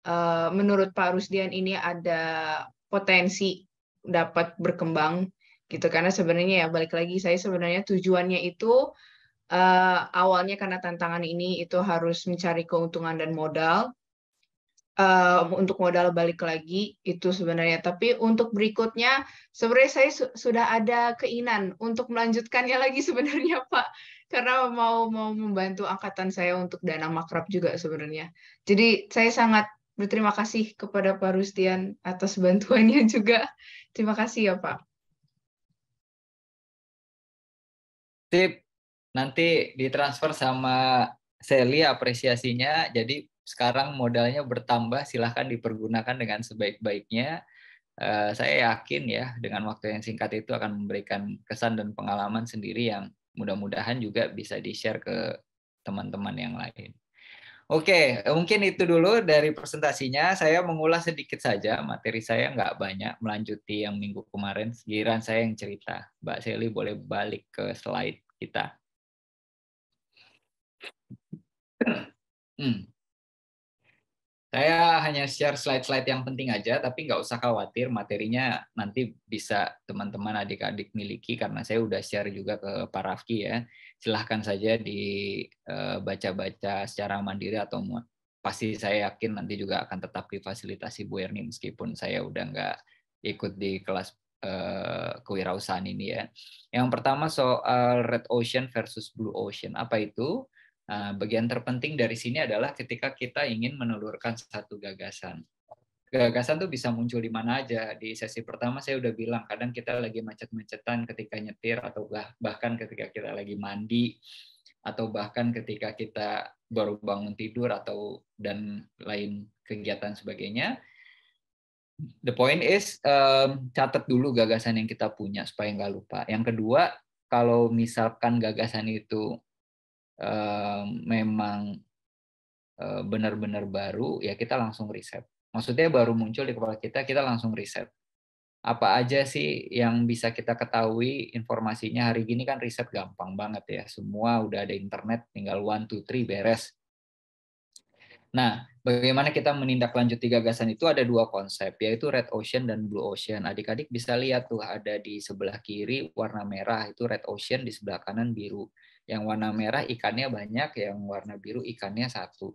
uh, menurut Pak Rusdian ini ada potensi dapat berkembang gitu karena sebenarnya ya balik lagi saya sebenarnya tujuannya itu uh, awalnya karena tantangan ini itu harus mencari keuntungan dan modal uh, untuk modal balik lagi itu sebenarnya tapi untuk berikutnya sebenarnya saya su sudah ada keinginan untuk melanjutkannya lagi sebenarnya Pak karena mau mau membantu angkatan saya untuk dana makrab juga sebenarnya. Jadi saya sangat berterima kasih kepada Pak Rustian atas bantuannya juga. Terima kasih ya Pak. Tip, nanti ditransfer sama Sally apresiasinya. Jadi sekarang modalnya bertambah, silahkan dipergunakan dengan sebaik-baiknya. Uh, saya yakin ya dengan waktu yang singkat itu akan memberikan kesan dan pengalaman sendiri yang mudah-mudahan juga bisa di-share ke teman-teman yang lain. Oke, mungkin itu dulu dari presentasinya. Saya mengulas sedikit saja, materi saya nggak banyak, melanjuti yang minggu kemarin. Giran saya yang cerita. Mbak Seli boleh balik ke slide kita. Hmm. Saya hanya share slide-slide yang penting aja, tapi nggak usah khawatir materinya nanti bisa teman-teman adik-adik miliki karena saya udah share juga ke Pak Rafki ya. Silahkan saja dibaca-baca eh, secara mandiri atau pasti saya yakin nanti juga akan tetap difasilitasi Bu Erni meskipun saya udah nggak ikut di kelas eh, kewirausahaan ini ya. Yang pertama soal red ocean versus blue ocean. Apa itu? Eh, bagian terpenting dari sini adalah ketika kita ingin menelurkan satu gagasan. Gagasan tuh bisa muncul di mana aja. Di sesi pertama saya udah bilang, kadang kita lagi macet-macetan ketika nyetir atau bahkan ketika kita lagi mandi atau bahkan ketika kita baru bangun tidur atau dan lain kegiatan sebagainya. The point is um, catat dulu gagasan yang kita punya supaya nggak lupa. Yang kedua, kalau misalkan gagasan itu memang eh, benar-benar baru, ya kita langsung riset. Maksudnya baru muncul di kepala kita, kita langsung riset. Apa aja sih yang bisa kita ketahui informasinya hari ini kan riset gampang banget ya. Semua udah ada internet, tinggal one, two, three, beres. Nah, bagaimana kita menindaklanjuti gagasan itu ada dua konsep, yaitu red ocean dan blue ocean. Adik-adik bisa lihat tuh ada di sebelah kiri warna merah itu red ocean, di sebelah kanan biru. Yang warna merah ikannya banyak, yang warna biru ikannya satu.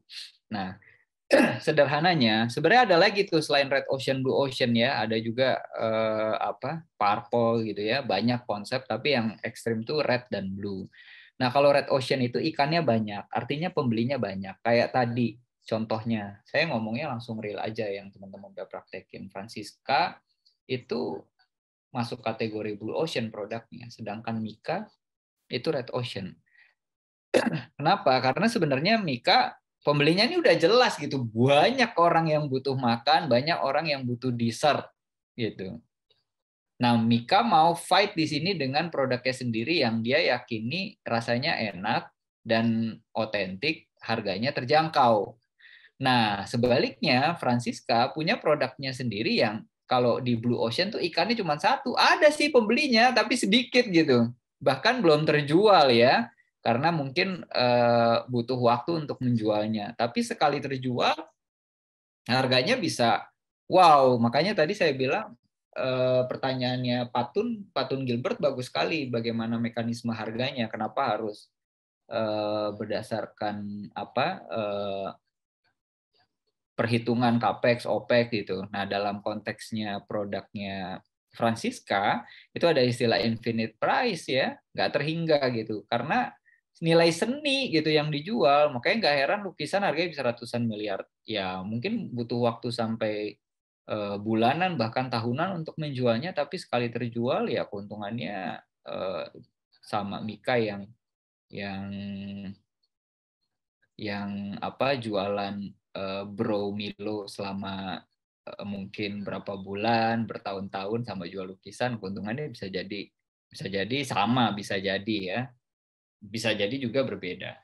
Nah, sederhananya sebenarnya ada lagi tuh selain red ocean blue ocean ya ada juga eh, apa purple gitu ya banyak konsep tapi yang ekstrim tuh red dan blue nah kalau red ocean itu ikannya banyak artinya pembelinya banyak kayak tadi contohnya saya ngomongnya langsung real aja yang teman-teman udah praktekin Francisca itu masuk kategori blue ocean produknya sedangkan Mika itu red ocean Kenapa? Karena sebenarnya Mika pembelinya ini udah jelas gitu. Banyak orang yang butuh makan, banyak orang yang butuh dessert gitu. Nah, Mika mau fight di sini dengan produknya sendiri yang dia yakini rasanya enak dan otentik, harganya terjangkau. Nah, sebaliknya Francisca punya produknya sendiri yang kalau di Blue Ocean tuh ikannya cuma satu. Ada sih pembelinya, tapi sedikit gitu. Bahkan belum terjual ya karena mungkin uh, butuh waktu untuk menjualnya. Tapi sekali terjual, harganya bisa wow. Makanya tadi saya bilang uh, pertanyaannya Patun, Patun Gilbert bagus sekali. Bagaimana mekanisme harganya? Kenapa harus uh, berdasarkan apa? Uh, perhitungan capex, opex gitu. Nah dalam konteksnya produknya Francisca itu ada istilah infinite price ya, nggak terhingga gitu. Karena nilai seni gitu yang dijual makanya nggak heran lukisan harganya bisa ratusan miliar ya mungkin butuh waktu sampai uh, bulanan bahkan tahunan untuk menjualnya tapi sekali terjual ya keuntungannya uh, sama Mika yang yang yang apa jualan uh, eh, bro Milo selama mungkin berapa bulan bertahun-tahun sama jual lukisan keuntungannya bisa jadi bisa jadi sama bisa jadi ya bisa jadi juga berbeda.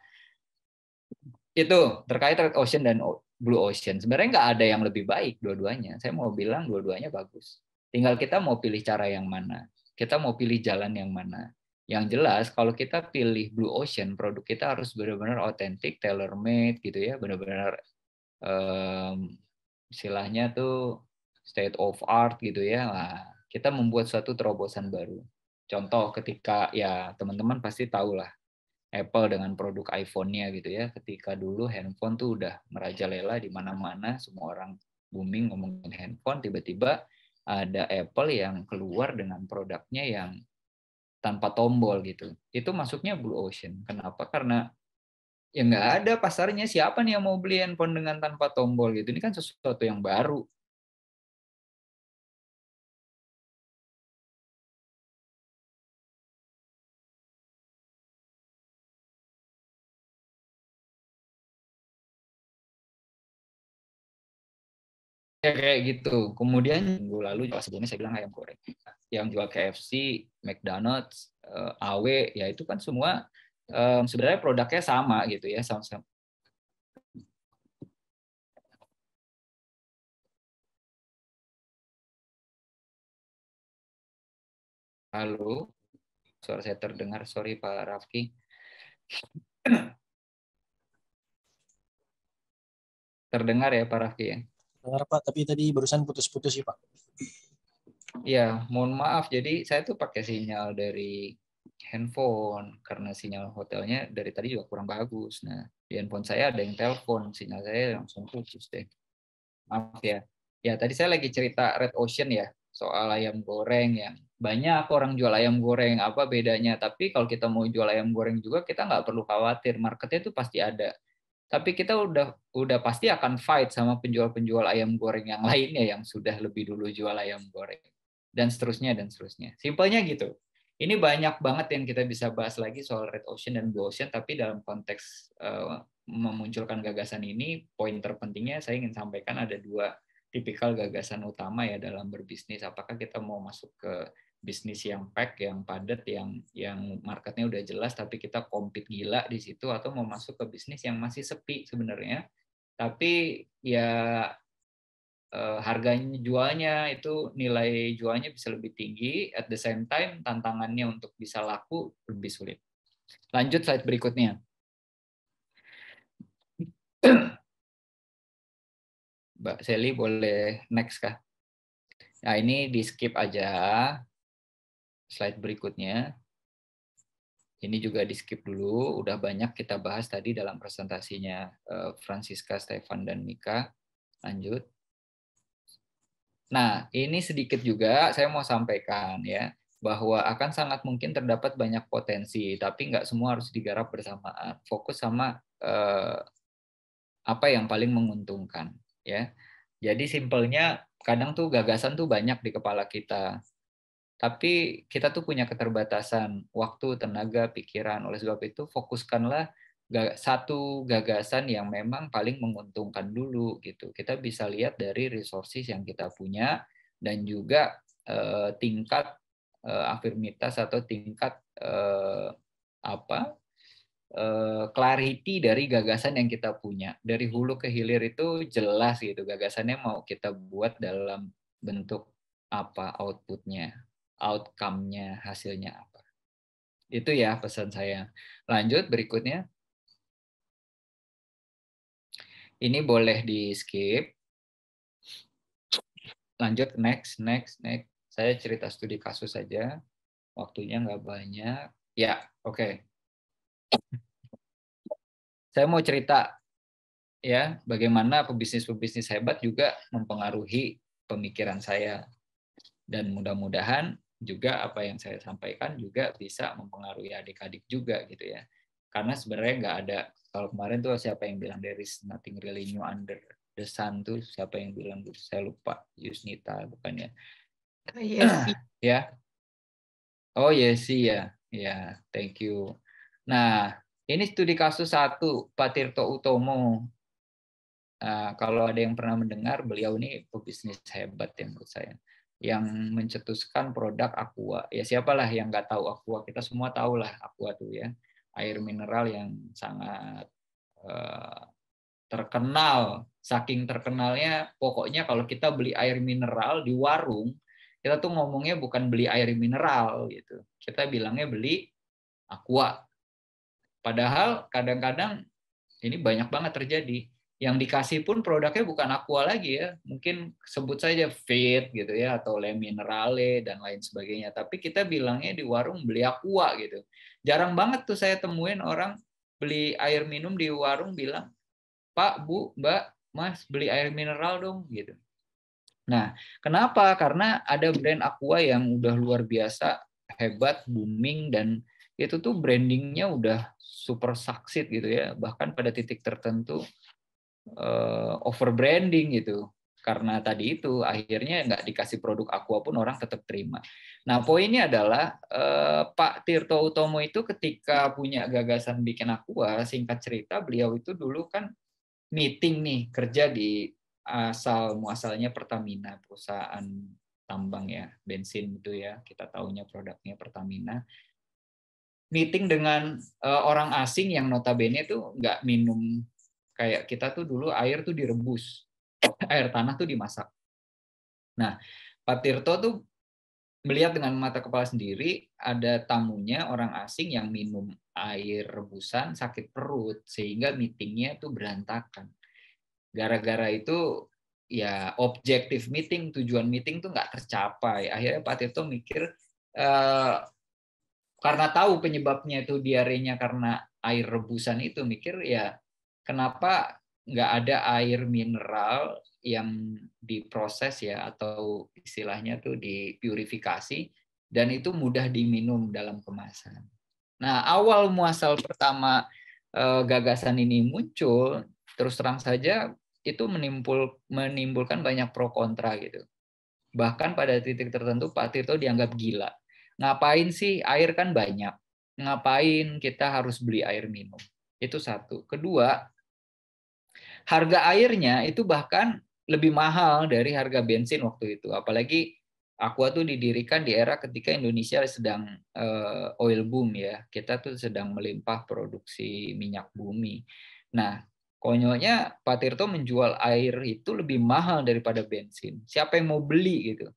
Itu terkait red ocean dan blue ocean. Sebenarnya nggak ada yang lebih baik dua-duanya. Saya mau bilang dua-duanya bagus. Tinggal kita mau pilih cara yang mana. Kita mau pilih jalan yang mana. Yang jelas kalau kita pilih blue ocean, produk kita harus benar-benar otentik, tailor made gitu ya, benar-benar um, istilahnya tuh state of art gitu ya. Nah, kita membuat suatu terobosan baru. Contoh ketika ya teman-teman pasti tahu lah Apple dengan produk iPhone-nya gitu ya. Ketika dulu handphone tuh udah merajalela di mana-mana, semua orang booming ngomongin handphone, tiba-tiba ada Apple yang keluar dengan produknya yang tanpa tombol gitu. Itu masuknya blue ocean. Kenapa? Karena ya nggak ada pasarnya siapa nih yang mau beli handphone dengan tanpa tombol gitu. Ini kan sesuatu yang baru Ya, kayak gitu. Kemudian minggu lalu juga sebelumnya saya bilang ayam goreng. Yang jual KFC, McDonald's, uh, eh, AW, ya itu kan semua um, sebenarnya produknya sama gitu ya, sama-sama. Halo, suara saya terdengar. Sorry Pak Rafki. terdengar ya Pak Rafki ya? Dengar Pak, tapi tadi barusan putus-putus ya Pak. Iya, mohon maaf. Jadi saya tuh pakai sinyal dari handphone karena sinyal hotelnya dari tadi juga kurang bagus. Nah, di handphone saya ada yang telepon, sinyal saya langsung putus deh. Maaf ya. Ya, tadi saya lagi cerita Red Ocean ya, soal ayam goreng yang banyak orang jual ayam goreng apa bedanya. Tapi kalau kita mau jual ayam goreng juga kita nggak perlu khawatir, marketnya itu pasti ada tapi kita udah udah pasti akan fight sama penjual-penjual ayam goreng yang lainnya yang sudah lebih dulu jual ayam goreng dan seterusnya dan seterusnya. Simpelnya gitu. Ini banyak banget yang kita bisa bahas lagi soal red ocean dan blue ocean tapi dalam konteks uh, memunculkan gagasan ini poin terpentingnya saya ingin sampaikan ada dua tipikal gagasan utama ya dalam berbisnis apakah kita mau masuk ke bisnis yang pack, yang padat, yang yang marketnya udah jelas, tapi kita compete gila di situ, atau mau masuk ke bisnis yang masih sepi sebenarnya, tapi ya eh, harganya jualnya itu nilai jualnya bisa lebih tinggi, at the same time tantangannya untuk bisa laku lebih sulit. Lanjut slide berikutnya. Mbak Seli boleh next kah? Nah ini di skip aja slide berikutnya. Ini juga di skip dulu, udah banyak kita bahas tadi dalam presentasinya eh, Francisca, Stefan, dan Mika. Lanjut. Nah, ini sedikit juga saya mau sampaikan ya, bahwa akan sangat mungkin terdapat banyak potensi, tapi nggak semua harus digarap bersamaan. Fokus sama eh, apa yang paling menguntungkan ya. Jadi simpelnya kadang tuh gagasan tuh banyak di kepala kita, tapi kita tuh punya keterbatasan waktu, tenaga, pikiran. Oleh sebab itu fokuskanlah satu gagasan yang memang paling menguntungkan dulu gitu. Kita bisa lihat dari resources yang kita punya dan juga eh, tingkat eh, afirmitas atau tingkat eh, apa eh, clarity dari gagasan yang kita punya. Dari hulu ke hilir itu jelas gitu gagasannya mau kita buat dalam bentuk apa outputnya outcome-nya, hasilnya apa. Itu ya pesan saya. Lanjut berikutnya. Ini boleh di skip. Lanjut next, next, next. Saya cerita studi kasus saja. Waktunya nggak banyak. Ya, oke. Okay. Saya mau cerita ya bagaimana pebisnis-pebisnis hebat juga mempengaruhi pemikiran saya dan mudah-mudahan juga apa yang saya sampaikan juga bisa mempengaruhi adik-adik juga gitu ya karena sebenarnya nggak ada kalau kemarin tuh siapa yang bilang there is nothing really new under the sun tuh siapa yang bilang gitu saya lupa Yusnita bukannya oh, yes. ya oh yes iya ya? Oh, iya ya ya thank you nah ini studi kasus satu Pak Tirto Utomo Uh, kalau ada yang pernah mendengar, beliau ini pebisnis hebat yang menurut saya yang mencetuskan produk Aqua. Ya siapalah yang nggak tahu Aqua? Kita semua tahu lah Aqua tuh ya. Air mineral yang sangat eh, terkenal. Saking terkenalnya pokoknya kalau kita beli air mineral di warung, kita tuh ngomongnya bukan beli air mineral gitu. Kita bilangnya beli Aqua. Padahal kadang-kadang ini banyak banget terjadi yang dikasih pun produknya bukan aqua lagi ya mungkin sebut saja fit gitu ya atau le minerale dan lain sebagainya tapi kita bilangnya di warung beli aqua gitu jarang banget tuh saya temuin orang beli air minum di warung bilang pak bu mbak mas beli air mineral dong gitu nah kenapa karena ada brand aqua yang udah luar biasa hebat booming dan itu tuh brandingnya udah super saksit gitu ya bahkan pada titik tertentu uh, eh, branding gitu karena tadi itu akhirnya nggak dikasih produk Aqua pun orang tetap terima. Nah poinnya adalah uh, Pak Tirto Utomo itu ketika punya gagasan bikin Aqua, singkat cerita beliau itu dulu kan meeting nih kerja di asal muasalnya Pertamina perusahaan tambang ya bensin itu ya kita tahunya produknya Pertamina meeting dengan uh, orang asing yang notabene itu nggak minum Kayak kita tuh dulu air tuh direbus, air tanah tuh dimasak. Nah, Pak Tirto tuh melihat dengan mata kepala sendiri ada tamunya orang asing yang minum air rebusan sakit perut sehingga meetingnya tuh berantakan. Gara-gara itu ya objektif meeting tujuan meeting tuh nggak tercapai. Akhirnya Pak Tirto mikir eh, karena tahu penyebabnya itu diarenya karena air rebusan itu mikir ya kenapa nggak ada air mineral yang diproses ya atau istilahnya tuh dipurifikasi dan itu mudah diminum dalam kemasan. Nah, awal muasal pertama eh, gagasan ini muncul, terus terang saja itu menimbul, menimbulkan banyak pro kontra gitu. Bahkan pada titik tertentu Pak Tirto dianggap gila. Ngapain sih air kan banyak? Ngapain kita harus beli air minum? Itu satu. Kedua, harga airnya itu bahkan lebih mahal dari harga bensin waktu itu. Apalagi Aqua tuh didirikan di era ketika Indonesia sedang uh, oil boom ya. Kita tuh sedang melimpah produksi minyak bumi. Nah, konyolnya Pak Tirto menjual air itu lebih mahal daripada bensin. Siapa yang mau beli gitu?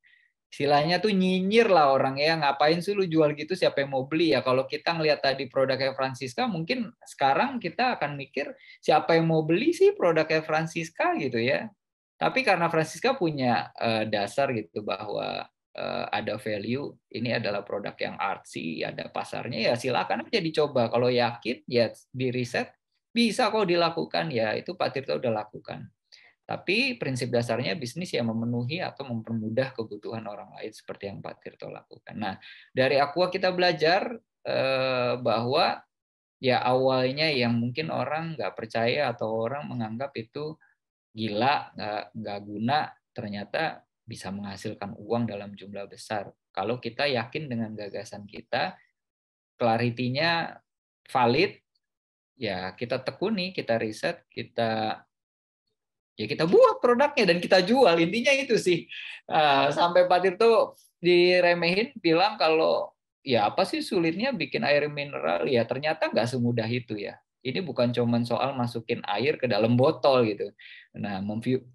istilahnya tuh nyinyir lah orang ya ngapain sih lu jual gitu siapa yang mau beli ya kalau kita ngelihat tadi produknya Francisca mungkin sekarang kita akan mikir siapa yang mau beli sih produknya Francisca gitu ya tapi karena Francisca punya eh, dasar gitu bahwa eh, ada value ini adalah produk yang artsy ada pasarnya ya silakan aja dicoba kalau yakin ya di riset bisa kok dilakukan ya itu Pak Tirta udah lakukan tapi prinsip dasarnya bisnis yang memenuhi atau mempermudah kebutuhan orang lain seperti yang Pak Tirto lakukan. Nah, dari Aqua kita belajar eh, bahwa ya awalnya yang mungkin orang nggak percaya atau orang menganggap itu gila, nggak, nggak guna, ternyata bisa menghasilkan uang dalam jumlah besar. Kalau kita yakin dengan gagasan kita, clarity valid, ya kita tekuni, kita riset, kita ya kita buat produknya dan kita jual intinya itu sih eh, sampai Pak Tirto diremehin bilang kalau ya apa sih sulitnya bikin air mineral ya ternyata nggak semudah itu ya ini bukan cuma soal masukin air ke dalam botol gitu nah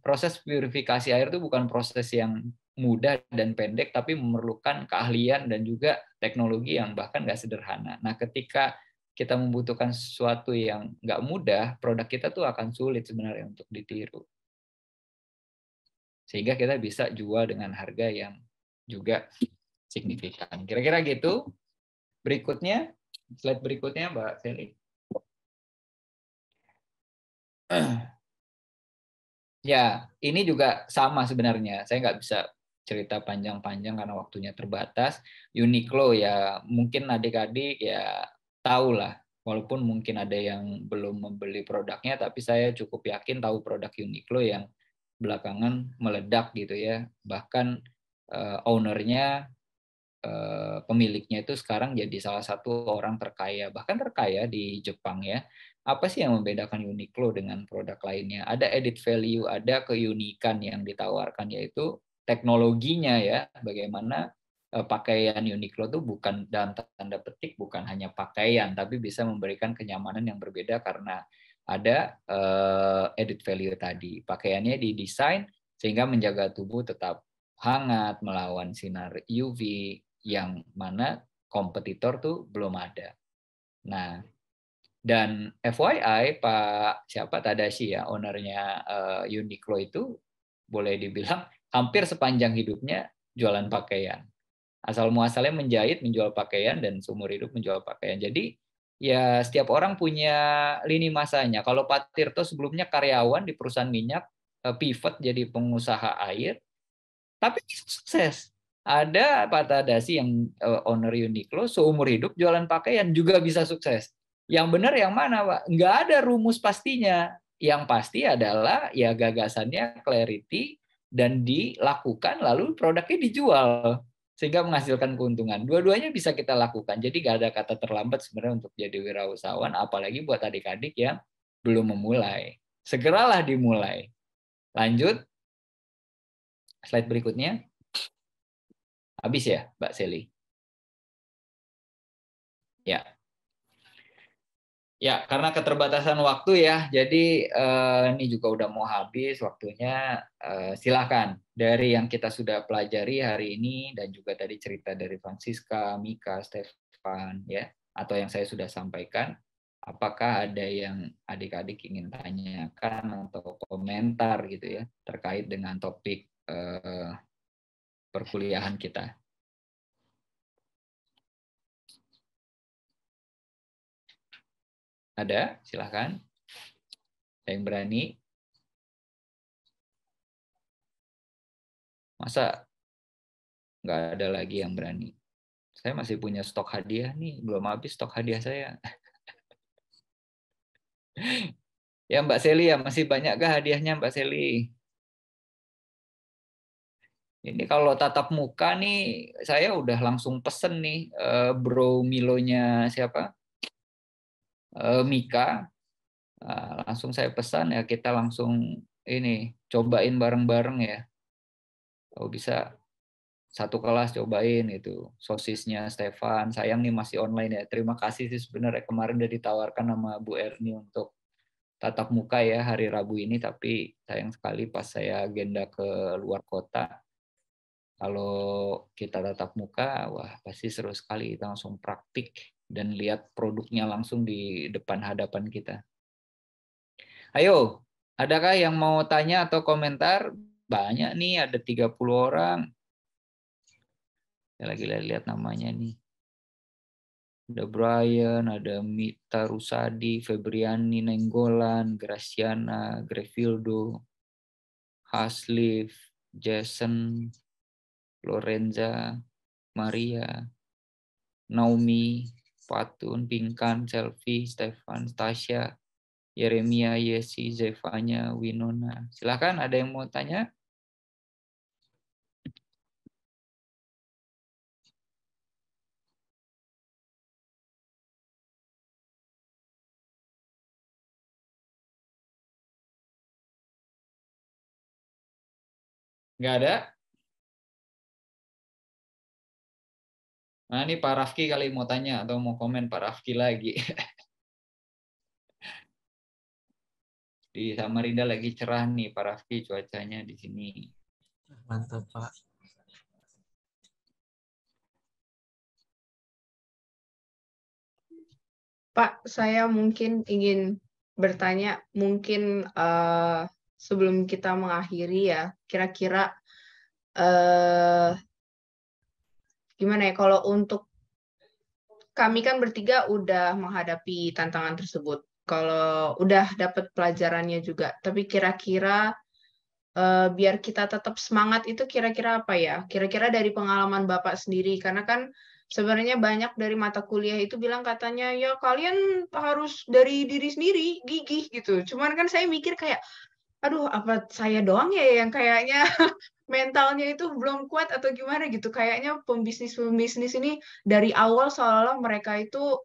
proses purifikasi air itu bukan proses yang mudah dan pendek tapi memerlukan keahlian dan juga teknologi yang bahkan nggak sederhana nah ketika kita membutuhkan sesuatu yang nggak mudah, produk kita tuh akan sulit sebenarnya untuk ditiru. Sehingga kita bisa jual dengan harga yang juga signifikan. Kira-kira gitu. Berikutnya, slide berikutnya Mbak Feli. Ya, ini juga sama sebenarnya. Saya nggak bisa cerita panjang-panjang karena waktunya terbatas. Uniqlo ya mungkin adik-adik ya tahu lah walaupun mungkin ada yang belum membeli produknya tapi saya cukup yakin tahu produk Uniqlo yang belakangan meledak gitu ya bahkan uh, ownernya uh, pemiliknya itu sekarang jadi salah satu orang terkaya bahkan terkaya di Jepang ya apa sih yang membedakan Uniqlo dengan produk lainnya ada edit value ada keunikan yang ditawarkan yaitu teknologinya ya bagaimana Eh, pakaian Uniqlo itu bukan dalam tanda petik bukan hanya pakaian tapi bisa memberikan kenyamanan yang berbeda karena ada uh, added value tadi pakaiannya didesain sehingga menjaga tubuh tetap hangat melawan sinar UV yang mana kompetitor tuh belum ada. Nah, dan FYI Pak siapa Tadashi ya ownernya uh, Uniqlo itu boleh dibilang hampir sepanjang hidupnya jualan pakaian asal muasalnya menjahit, menjual pakaian dan seumur hidup menjual pakaian. Jadi ya setiap orang punya lini masanya. Kalau Pak Tirto sebelumnya karyawan di perusahaan minyak, eh, pivot jadi pengusaha air, tapi sukses. Ada Pak Tadasi yang eh, owner Uniqlo seumur hidup jualan pakaian juga bisa sukses. Yang benar yang mana, Pak? Nggak ada rumus pastinya. Yang pasti adalah ya gagasannya clarity dan dilakukan lalu produknya dijual sehingga menghasilkan keuntungan. Dua-duanya bisa kita lakukan. Jadi nggak ada kata terlambat sebenarnya untuk jadi wirausahawan, apalagi buat adik-adik yang belum memulai. Segeralah dimulai. Lanjut. Slide berikutnya. Habis ya, Mbak Seli? Ya. Ya, karena keterbatasan waktu ya. Jadi eh, ini juga udah mau habis waktunya. Eh, silahkan dari yang kita sudah pelajari hari ini dan juga tadi cerita dari Francisca, Mika, Stefan ya, atau yang saya sudah sampaikan. Apakah ada yang adik-adik ingin tanyakan atau komentar gitu ya terkait dengan topik eh, perkuliahan kita? Ada? Silahkan. Ada yang berani? Masa nggak ada lagi yang berani? Saya masih punya stok hadiah nih, belum habis stok hadiah saya. ya Mbak Seli ya, masih banyak gak hadiahnya Mbak Seli? Ini kalau tatap muka nih, saya udah langsung pesen nih, eh, bro Milonya siapa? Eh, Mika eh, langsung saya pesan ya kita langsung ini cobain bareng-bareng ya kalau oh, bisa satu kelas cobain itu sosisnya Stefan sayang nih masih online ya terima kasih sih sebenarnya kemarin udah ditawarkan sama Bu Erni untuk tatap muka ya hari Rabu ini tapi sayang sekali pas saya agenda ke luar kota kalau kita tatap muka wah pasti seru sekali kita langsung praktik dan lihat produknya langsung di depan hadapan kita. Ayo, adakah yang mau tanya atau komentar? Banyak nih, ada 30 orang. Saya lagi lihat namanya nih. Ada Brian, ada Mita Rusadi, Febriani Nenggolan, Graciana, Grefildo, Haslif, Jason, Lorenza, Maria, Naomi, Patun, Pinkan, Selfie, Stefan, Tasya, Yeremia, Yesi, Zevanya, Winona. Silahkan ada yang mau tanya? Nggak ada? Nah, ini Pak Rafki kali mau tanya atau mau komen Pak Rafki lagi. di Samarinda lagi cerah nih Pak Rafki cuacanya di sini. Mantap Pak. Pak, saya mungkin ingin bertanya, mungkin uh, sebelum kita mengakhiri ya, kira-kira uh, gimana ya kalau untuk kami kan bertiga udah menghadapi tantangan tersebut. Kalau udah dapat pelajarannya juga, tapi kira-kira uh, biar kita tetap semangat itu kira-kira apa ya? Kira-kira dari pengalaman Bapak sendiri karena kan sebenarnya banyak dari mata kuliah itu bilang katanya ya kalian harus dari diri sendiri, gigih gitu. Cuman kan saya mikir kayak aduh apa saya doang ya yang kayaknya mentalnya itu belum kuat atau gimana gitu. Kayaknya pembisnis-pembisnis ini dari awal seolah-olah mereka itu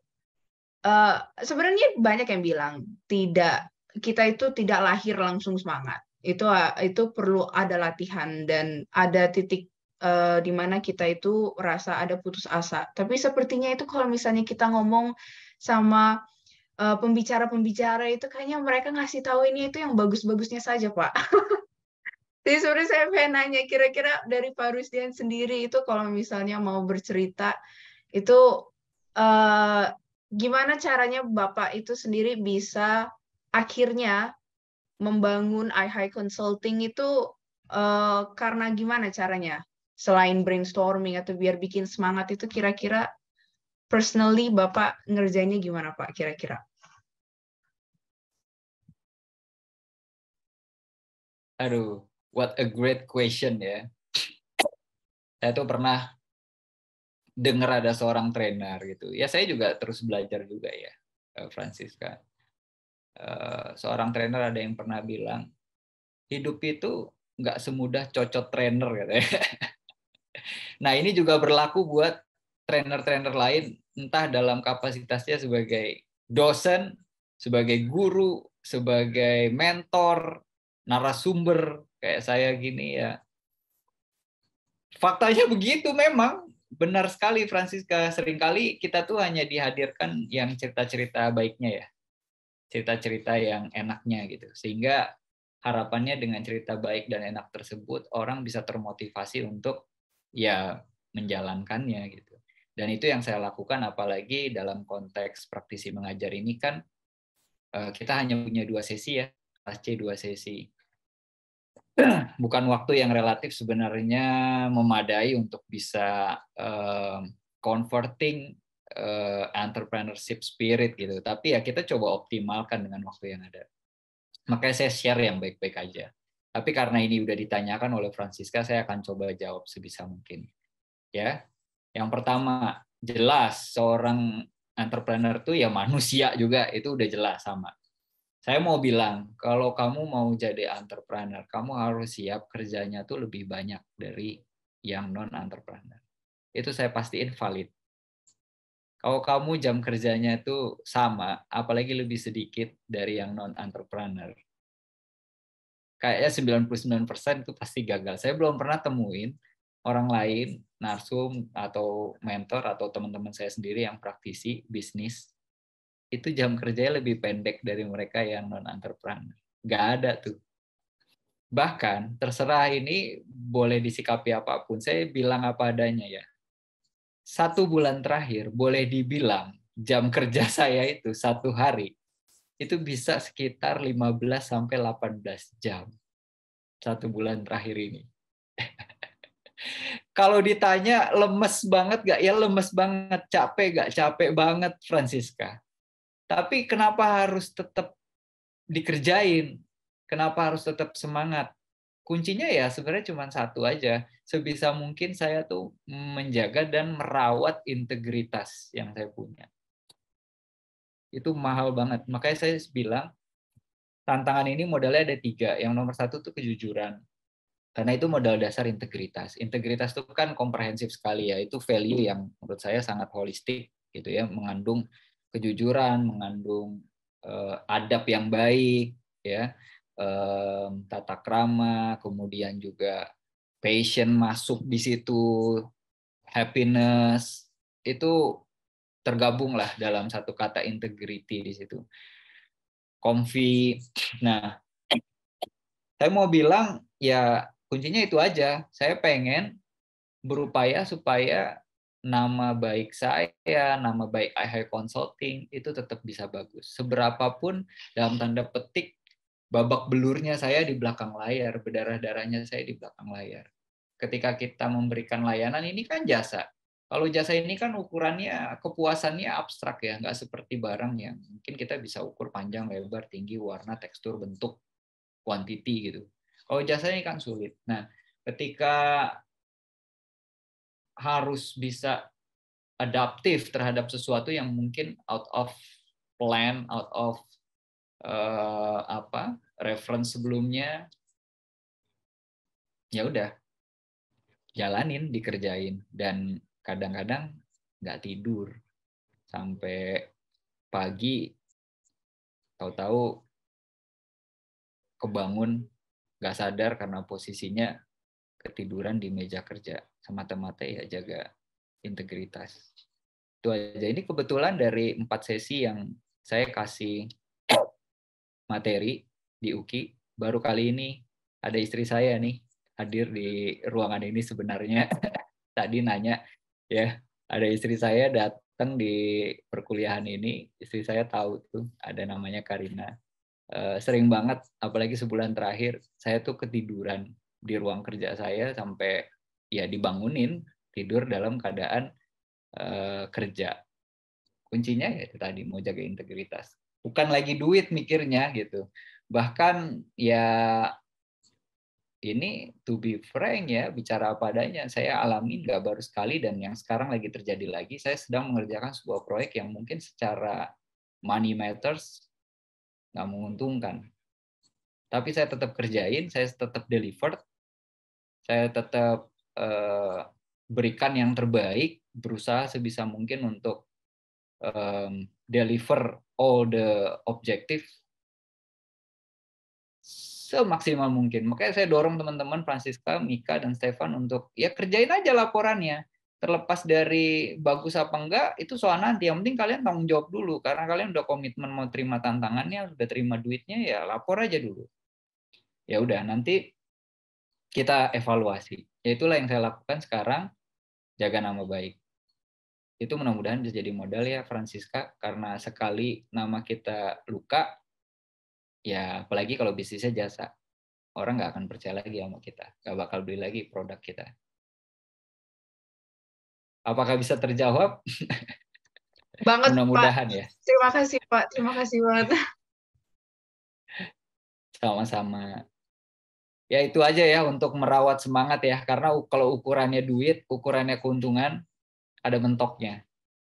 uh, sebenarnya banyak yang bilang tidak kita itu tidak lahir langsung semangat. Itu itu perlu ada latihan dan ada titik uh, di mana kita itu rasa ada putus asa. Tapi sepertinya itu kalau misalnya kita ngomong sama eh, pembicara-pembicara uh, itu kayaknya mereka ngasih tahu ini itu yang bagus-bagusnya saja, Pak. Jadi sebenarnya saya pengen nanya kira-kira dari Pak Rusdian sendiri itu kalau misalnya mau bercerita itu uh, gimana caranya Bapak itu sendiri bisa akhirnya membangun iHigh Consulting itu uh, karena gimana caranya? Selain brainstorming atau biar bikin semangat itu kira-kira personally Bapak ngerjainnya gimana Pak kira-kira? Aduh, What a great question ya. Saya tuh pernah dengar ada seorang trainer gitu. Ya saya juga terus belajar juga ya, eh, Francisca. Eh, seorang trainer ada yang pernah bilang, hidup itu nggak semudah cocok trainer katanya. Gitu nah ini juga berlaku buat trainer-trainer lain, entah dalam kapasitasnya sebagai dosen, sebagai guru, sebagai mentor, narasumber, kayak saya gini ya faktanya begitu memang benar sekali Francisca seringkali kita tuh hanya dihadirkan yang cerita-cerita baiknya ya cerita-cerita yang enaknya gitu sehingga harapannya dengan cerita baik dan enak tersebut orang bisa termotivasi untuk ya menjalankannya gitu dan itu yang saya lakukan apalagi dalam konteks praktisi mengajar ini kan eh, kita hanya punya dua sesi ya kelas C dua sesi bukan waktu yang relatif sebenarnya memadai untuk bisa um, converting uh, entrepreneurship spirit gitu. Tapi ya kita coba optimalkan dengan waktu yang ada. Makanya saya share yang baik-baik aja. Tapi karena ini udah ditanyakan oleh Francisca, saya akan coba jawab sebisa mungkin. Ya, yang pertama jelas seorang entrepreneur tuh ya manusia juga itu udah jelas sama saya mau bilang kalau kamu mau jadi entrepreneur kamu harus siap kerjanya tuh lebih banyak dari yang non entrepreneur itu saya pastiin valid kalau kamu jam kerjanya itu sama apalagi lebih sedikit dari yang non entrepreneur kayaknya 99% itu pasti gagal saya belum pernah temuin orang lain narsum atau mentor atau teman-teman saya sendiri yang praktisi bisnis itu jam kerjanya lebih pendek dari mereka yang non entrepreneur. nggak ada tuh. Bahkan terserah ini boleh disikapi apapun. Saya bilang apa adanya ya. Satu bulan terakhir boleh dibilang jam kerja saya itu satu hari itu bisa sekitar 15 sampai 18 jam satu bulan terakhir ini. Kalau ditanya lemes banget gak? Ya lemes banget, capek gak? Capek banget Francisca tapi kenapa harus tetap dikerjain? Kenapa harus tetap semangat? Kuncinya ya sebenarnya cuma satu aja. Sebisa mungkin saya tuh menjaga dan merawat integritas yang saya punya. Itu mahal banget. Makanya saya bilang tantangan ini modalnya ada tiga. Yang nomor satu tuh kejujuran. Karena itu modal dasar integritas. Integritas itu kan komprehensif sekali ya. Itu value yang menurut saya sangat holistik gitu ya, mengandung kejujuran, mengandung uh, adab yang baik, ya, um, tata krama, kemudian juga passion masuk di situ, happiness itu tergabunglah dalam satu kata integrity di situ. Comfy. Nah, saya mau bilang ya kuncinya itu aja. Saya pengen berupaya supaya nama baik saya, nama baik iHire Consulting itu tetap bisa bagus. Seberapapun dalam tanda petik babak belurnya saya di belakang layar, berdarah-darahnya saya di belakang layar. Ketika kita memberikan layanan ini kan jasa. Kalau jasa ini kan ukurannya, kepuasannya abstrak ya, nggak seperti barang yang mungkin kita bisa ukur panjang, lebar, tinggi, warna, tekstur, bentuk, quantity gitu. Kalau jasa ini kan sulit. Nah, ketika harus bisa adaptif terhadap sesuatu yang mungkin out of plan, out of uh, apa reference sebelumnya. Ya udah, jalanin, dikerjain dan kadang-kadang nggak tidur sampai pagi tahu-tahu kebangun nggak sadar karena posisinya ketiduran di meja kerja semata-mata ya jaga integritas. Itu aja. Ini kebetulan dari empat sesi yang saya kasih materi di UKI, baru kali ini ada istri saya nih hadir di ruangan ini sebenarnya. Tadi nanya, ya ada istri saya datang di perkuliahan ini, istri saya tahu tuh ada namanya Karina. Eh, sering banget, apalagi sebulan terakhir, saya tuh ketiduran di ruang kerja saya sampai ya dibangunin tidur dalam keadaan uh, kerja kuncinya ya itu tadi mau jaga integritas bukan lagi duit mikirnya gitu bahkan ya ini to be frank ya bicara apa adanya saya alami nggak baru sekali dan yang sekarang lagi terjadi lagi saya sedang mengerjakan sebuah proyek yang mungkin secara money matters nggak menguntungkan tapi saya tetap kerjain saya tetap deliver saya tetap uh, berikan yang terbaik, berusaha sebisa mungkin untuk um, deliver all the objective semaksimal mungkin. Makanya saya dorong teman-teman Francisca, Mika, dan Stefan untuk ya kerjain aja laporannya. Terlepas dari bagus apa enggak, itu soal nanti. Yang penting kalian tanggung jawab dulu. Karena kalian udah komitmen mau terima tantangannya, udah terima duitnya, ya lapor aja dulu. Ya udah, nanti kita evaluasi ya itulah yang saya lakukan sekarang jaga nama baik itu mudah-mudahan bisa jadi modal ya Francisca karena sekali nama kita luka ya apalagi kalau bisnisnya jasa orang nggak akan percaya lagi sama kita nggak bakal beli lagi produk kita apakah bisa terjawab banget mudah-mudahan ya terima kasih Pak terima kasih banget sama-sama ya itu aja ya untuk merawat semangat ya karena kalau ukurannya duit ukurannya keuntungan ada mentoknya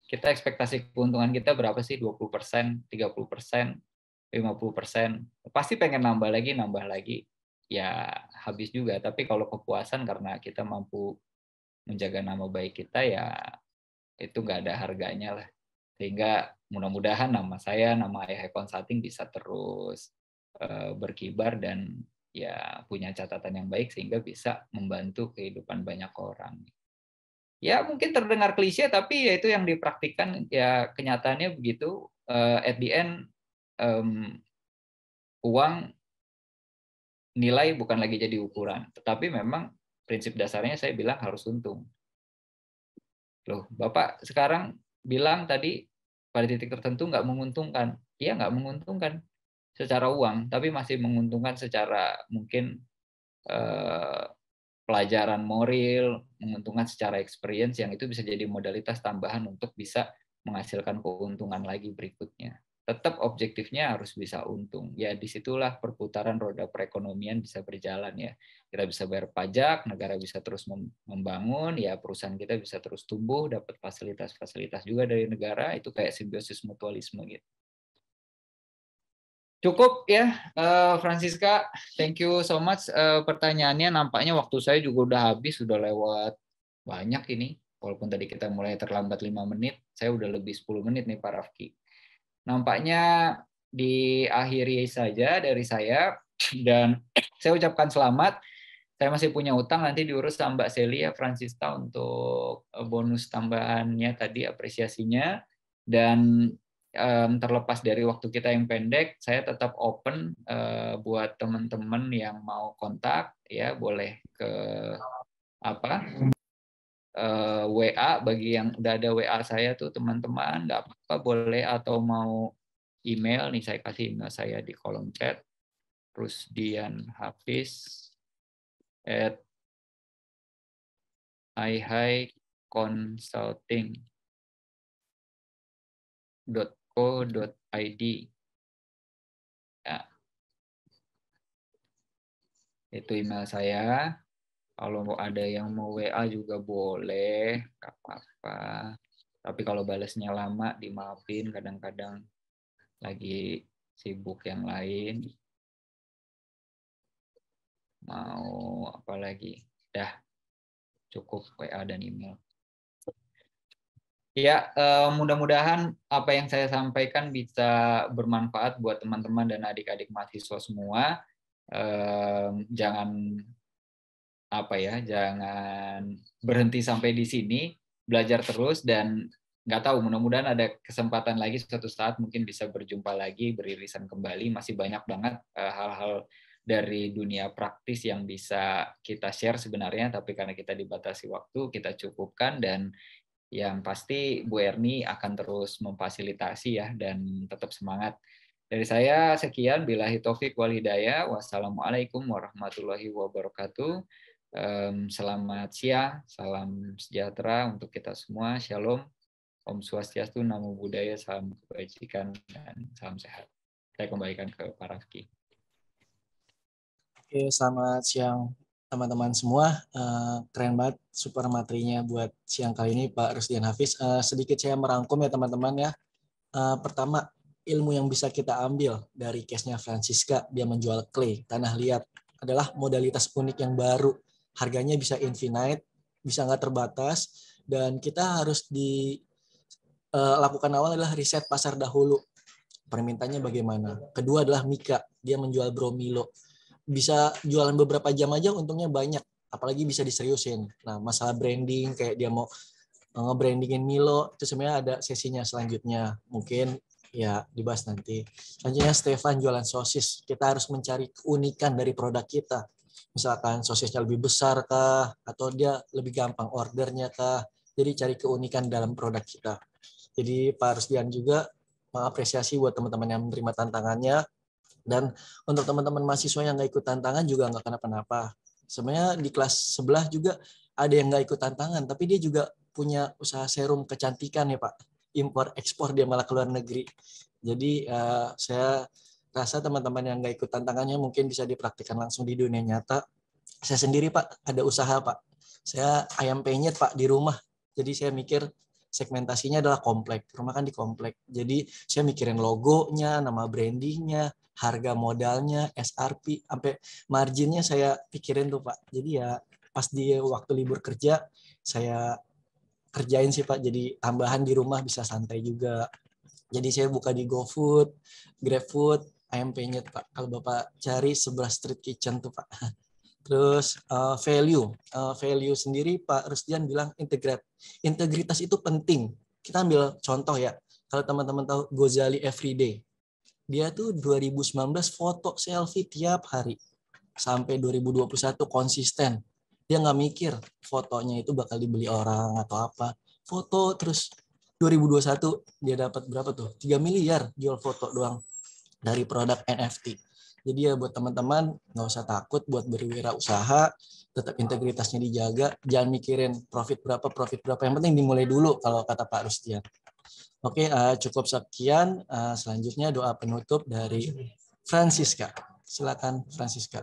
kita ekspektasi keuntungan kita berapa sih 20 persen 30 persen 50 persen pasti pengen nambah lagi nambah lagi ya habis juga tapi kalau kepuasan karena kita mampu menjaga nama baik kita ya itu nggak ada harganya lah sehingga mudah-mudahan nama saya nama ayah consulting bisa terus eh, berkibar dan ya punya catatan yang baik sehingga bisa membantu kehidupan banyak orang. Ya mungkin terdengar klise tapi ya itu yang dipraktikkan ya kenyataannya begitu. Uh, at the end um, uang nilai bukan lagi jadi ukuran, tetapi memang prinsip dasarnya saya bilang harus untung. Loh, Bapak sekarang bilang tadi pada titik tertentu nggak menguntungkan. Iya nggak menguntungkan secara uang, tapi masih menguntungkan secara mungkin eh, pelajaran moral, menguntungkan secara experience yang itu bisa jadi modalitas tambahan untuk bisa menghasilkan keuntungan lagi berikutnya. Tetap objektifnya harus bisa untung. Ya disitulah perputaran roda perekonomian bisa berjalan ya. Kita bisa bayar pajak, negara bisa terus membangun, ya perusahaan kita bisa terus tumbuh, dapat fasilitas-fasilitas juga dari negara, itu kayak simbiosis mutualisme gitu. Cukup ya, uh, Francisca. Thank you so much. Uh, pertanyaannya nampaknya waktu saya juga udah habis, sudah lewat banyak ini. Walaupun tadi kita mulai terlambat lima menit, saya udah lebih 10 menit nih Pak Rafki. Nampaknya diakhiri saja dari saya. Dan saya ucapkan selamat. Saya masih punya utang, nanti diurus sama Mbak Celia Francisca untuk eh, bonus tambahannya tadi, apresiasinya. Dan um, terlepas dari waktu kita yang pendek, saya tetap open uh, buat teman-teman yang mau kontak, ya boleh ke apa uh, eh, WA bagi yang udah ada WA saya tuh teman-teman, nggak apa-apa boleh atau mau email nih saya kasih email saya di kolom chat Hafiz at ihi consulting dot co.id. Ya. Itu email saya. Kalau mau ada yang mau WA juga boleh, nggak apa-apa. Tapi kalau balasnya lama, dimaafin. Kadang-kadang lagi sibuk yang lain. Mau apa lagi? Dah, cukup WA dan email. Ya, eh, mudah-mudahan apa yang saya sampaikan bisa bermanfaat buat teman-teman dan adik-adik mahasiswa semua. Jangan apa ya, jangan berhenti sampai di sini, belajar terus dan nggak tahu. Mudah-mudahan ada kesempatan lagi suatu saat mungkin bisa berjumpa lagi, beririsan kembali. Masih banyak banget eh, hal-hal dari dunia praktis yang bisa kita share sebenarnya, tapi karena kita dibatasi waktu, kita cukupkan dan yang pasti Bu Erni akan terus memfasilitasi ya dan tetap semangat. Dari saya sekian bila hitofik wal hidayah. Wassalamualaikum warahmatullahi wabarakatuh. Selamat siang, salam sejahtera untuk kita semua. Shalom, Om Swastiastu, Namo Buddhaya, salam kebajikan dan salam sehat. Saya kembalikan ke Pak Rafki. Oke, selamat siang teman-teman semua. Uh, keren banget super materinya buat siang kali ini Pak Rusdian Hafiz. Uh, sedikit saya merangkum ya teman-teman ya. Uh, pertama, ilmu yang bisa kita ambil dari case-nya Francisca, dia menjual clay, tanah liat, adalah modalitas unik yang baru. Harganya bisa infinite, bisa nggak terbatas, dan kita harus di uh, lakukan awal adalah riset pasar dahulu. Permintaannya bagaimana? Kedua adalah Mika, dia menjual bromilo bisa jualan beberapa jam aja untungnya banyak apalagi bisa diseriusin nah masalah branding kayak dia mau eh, ngebrandingin Milo itu sebenarnya ada sesinya selanjutnya mungkin ya dibahas nanti selanjutnya Stefan jualan sosis kita harus mencari keunikan dari produk kita misalkan sosisnya lebih besar kah atau dia lebih gampang ordernya kah jadi cari keunikan dalam produk kita jadi Pak Rusdian juga mengapresiasi buat teman-teman yang menerima tantangannya dan untuk teman-teman mahasiswa yang nggak ikut tantangan juga nggak kenapa-napa. Sebenarnya di kelas sebelah juga ada yang nggak ikut tantangan, tapi dia juga punya usaha serum kecantikan ya Pak. Impor ekspor dia malah ke luar negeri. Jadi uh, saya rasa teman-teman yang nggak ikut tantangannya mungkin bisa dipraktikkan langsung di dunia nyata. Saya sendiri Pak ada usaha Pak. Saya ayam penyet Pak di rumah. Jadi saya mikir segmentasinya adalah komplek rumah kan di komplek jadi saya mikirin logonya nama brandingnya harga modalnya SRP sampai marginnya saya pikirin tuh pak jadi ya pas di waktu libur kerja saya kerjain sih pak jadi tambahan di rumah bisa santai juga jadi saya buka di GoFood GrabFood ayam penyet pak kalau bapak cari sebelah street kitchen tuh pak Terus uh, value, uh, value sendiri Pak Rusdian bilang integrat. Integritas itu penting. Kita ambil contoh ya. Kalau teman-teman tahu Gozali Everyday, dia tuh 2019 foto selfie tiap hari sampai 2021 konsisten. Dia nggak mikir fotonya itu bakal dibeli orang atau apa. Foto terus 2021 dia dapat berapa tuh? 3 miliar jual foto doang dari produk NFT jadi ya buat teman-teman nggak usah takut buat berwirausaha, tetap integritasnya dijaga, jangan mikirin profit berapa, profit berapa. Yang penting dimulai dulu kalau kata Pak Rustian. Oke, uh, cukup sekian. Uh, selanjutnya doa penutup dari Francisca. Silakan Francisca.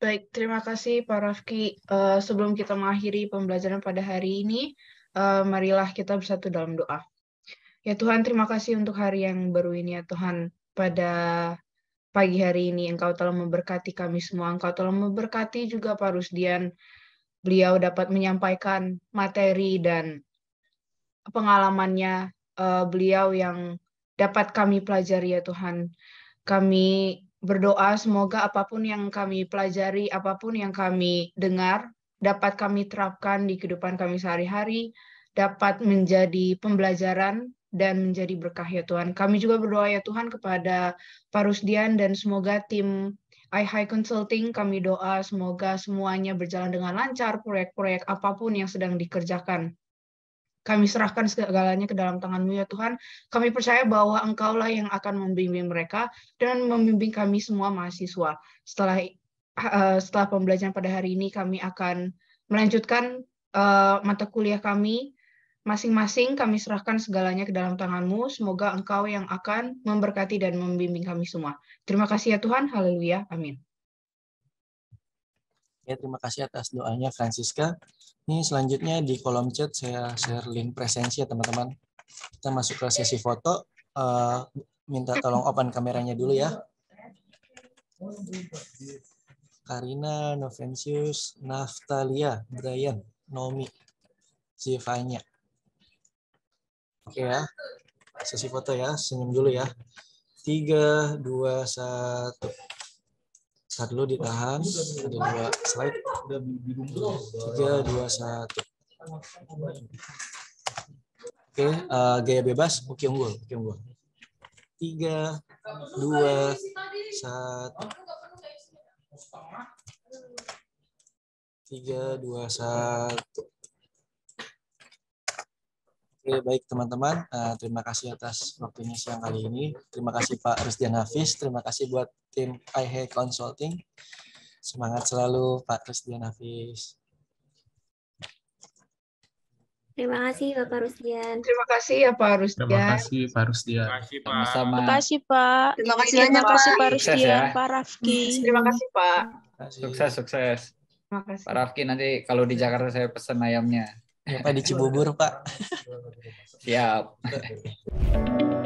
Baik, terima kasih Pak Rafki. Uh, sebelum kita mengakhiri pembelajaran pada hari ini, uh, marilah kita bersatu dalam doa. Ya Tuhan, terima kasih untuk hari yang baru ini ya Tuhan. Pada pagi hari ini. Engkau telah memberkati kami semua. Engkau telah memberkati juga Pak Rusdian. Beliau dapat menyampaikan materi dan pengalamannya uh, beliau yang dapat kami pelajari ya Tuhan. Kami berdoa semoga apapun yang kami pelajari, apapun yang kami dengar, dapat kami terapkan di kehidupan kami sehari-hari, dapat menjadi pembelajaran dan menjadi berkah ya Tuhan. Kami juga berdoa ya Tuhan kepada Pak Rusdian dan semoga tim iHigh Consulting kami doa semoga semuanya berjalan dengan lancar proyek-proyek apapun yang sedang dikerjakan. Kami serahkan segalanya ke dalam tanganmu ya Tuhan. Kami percaya bahwa engkaulah yang akan membimbing mereka dan membimbing kami semua mahasiswa. Setelah uh, setelah pembelajaran pada hari ini kami akan melanjutkan uh, mata kuliah kami Masing-masing kami serahkan segalanya ke dalam tanganmu. Semoga engkau yang akan memberkati dan membimbing kami semua. Terima kasih ya Tuhan. Haleluya. Amin. Ya, terima kasih atas doanya Francisca. Ini selanjutnya di kolom chat saya share link presensi ya teman-teman. Kita masuk ke sesi foto. Uh, minta tolong open kameranya dulu ya. Karina, Novensius, Naftalia, Brian, Nomi, Zivanya. Oke ya. Sesi foto ya, senyum dulu ya. Tiga, dua, satu. satu dulu ditahan, ada dua slide. Tiga, dua, satu. Oke, uh, gaya bebas, Uki unggul, Uki unggul. Tiga, dua, satu. Tiga, dua, satu. Oke, baik teman-teman. Uh, terima kasih atas waktunya siang kali ini. Terima kasih Pak Rusdian Hafiz. Terima kasih buat tim IHE Consulting. Semangat selalu Pak Rusdian Hafiz. Terima kasih Bapak Rusdian. Terima kasih ya Pak Rusdian. Terima kasih Pak Rusdian. Terima kasih Pak. Terima kasih Pak. Terima kasih, Terima kasih Pak Rusdian, ya. Pak Rafki. Terima kasih Pak. Sukses, sukses. Terima kasih. Pak Rafki nanti kalau di Jakarta saya pesan ayamnya. Pak di Cibubur Pak. Siap.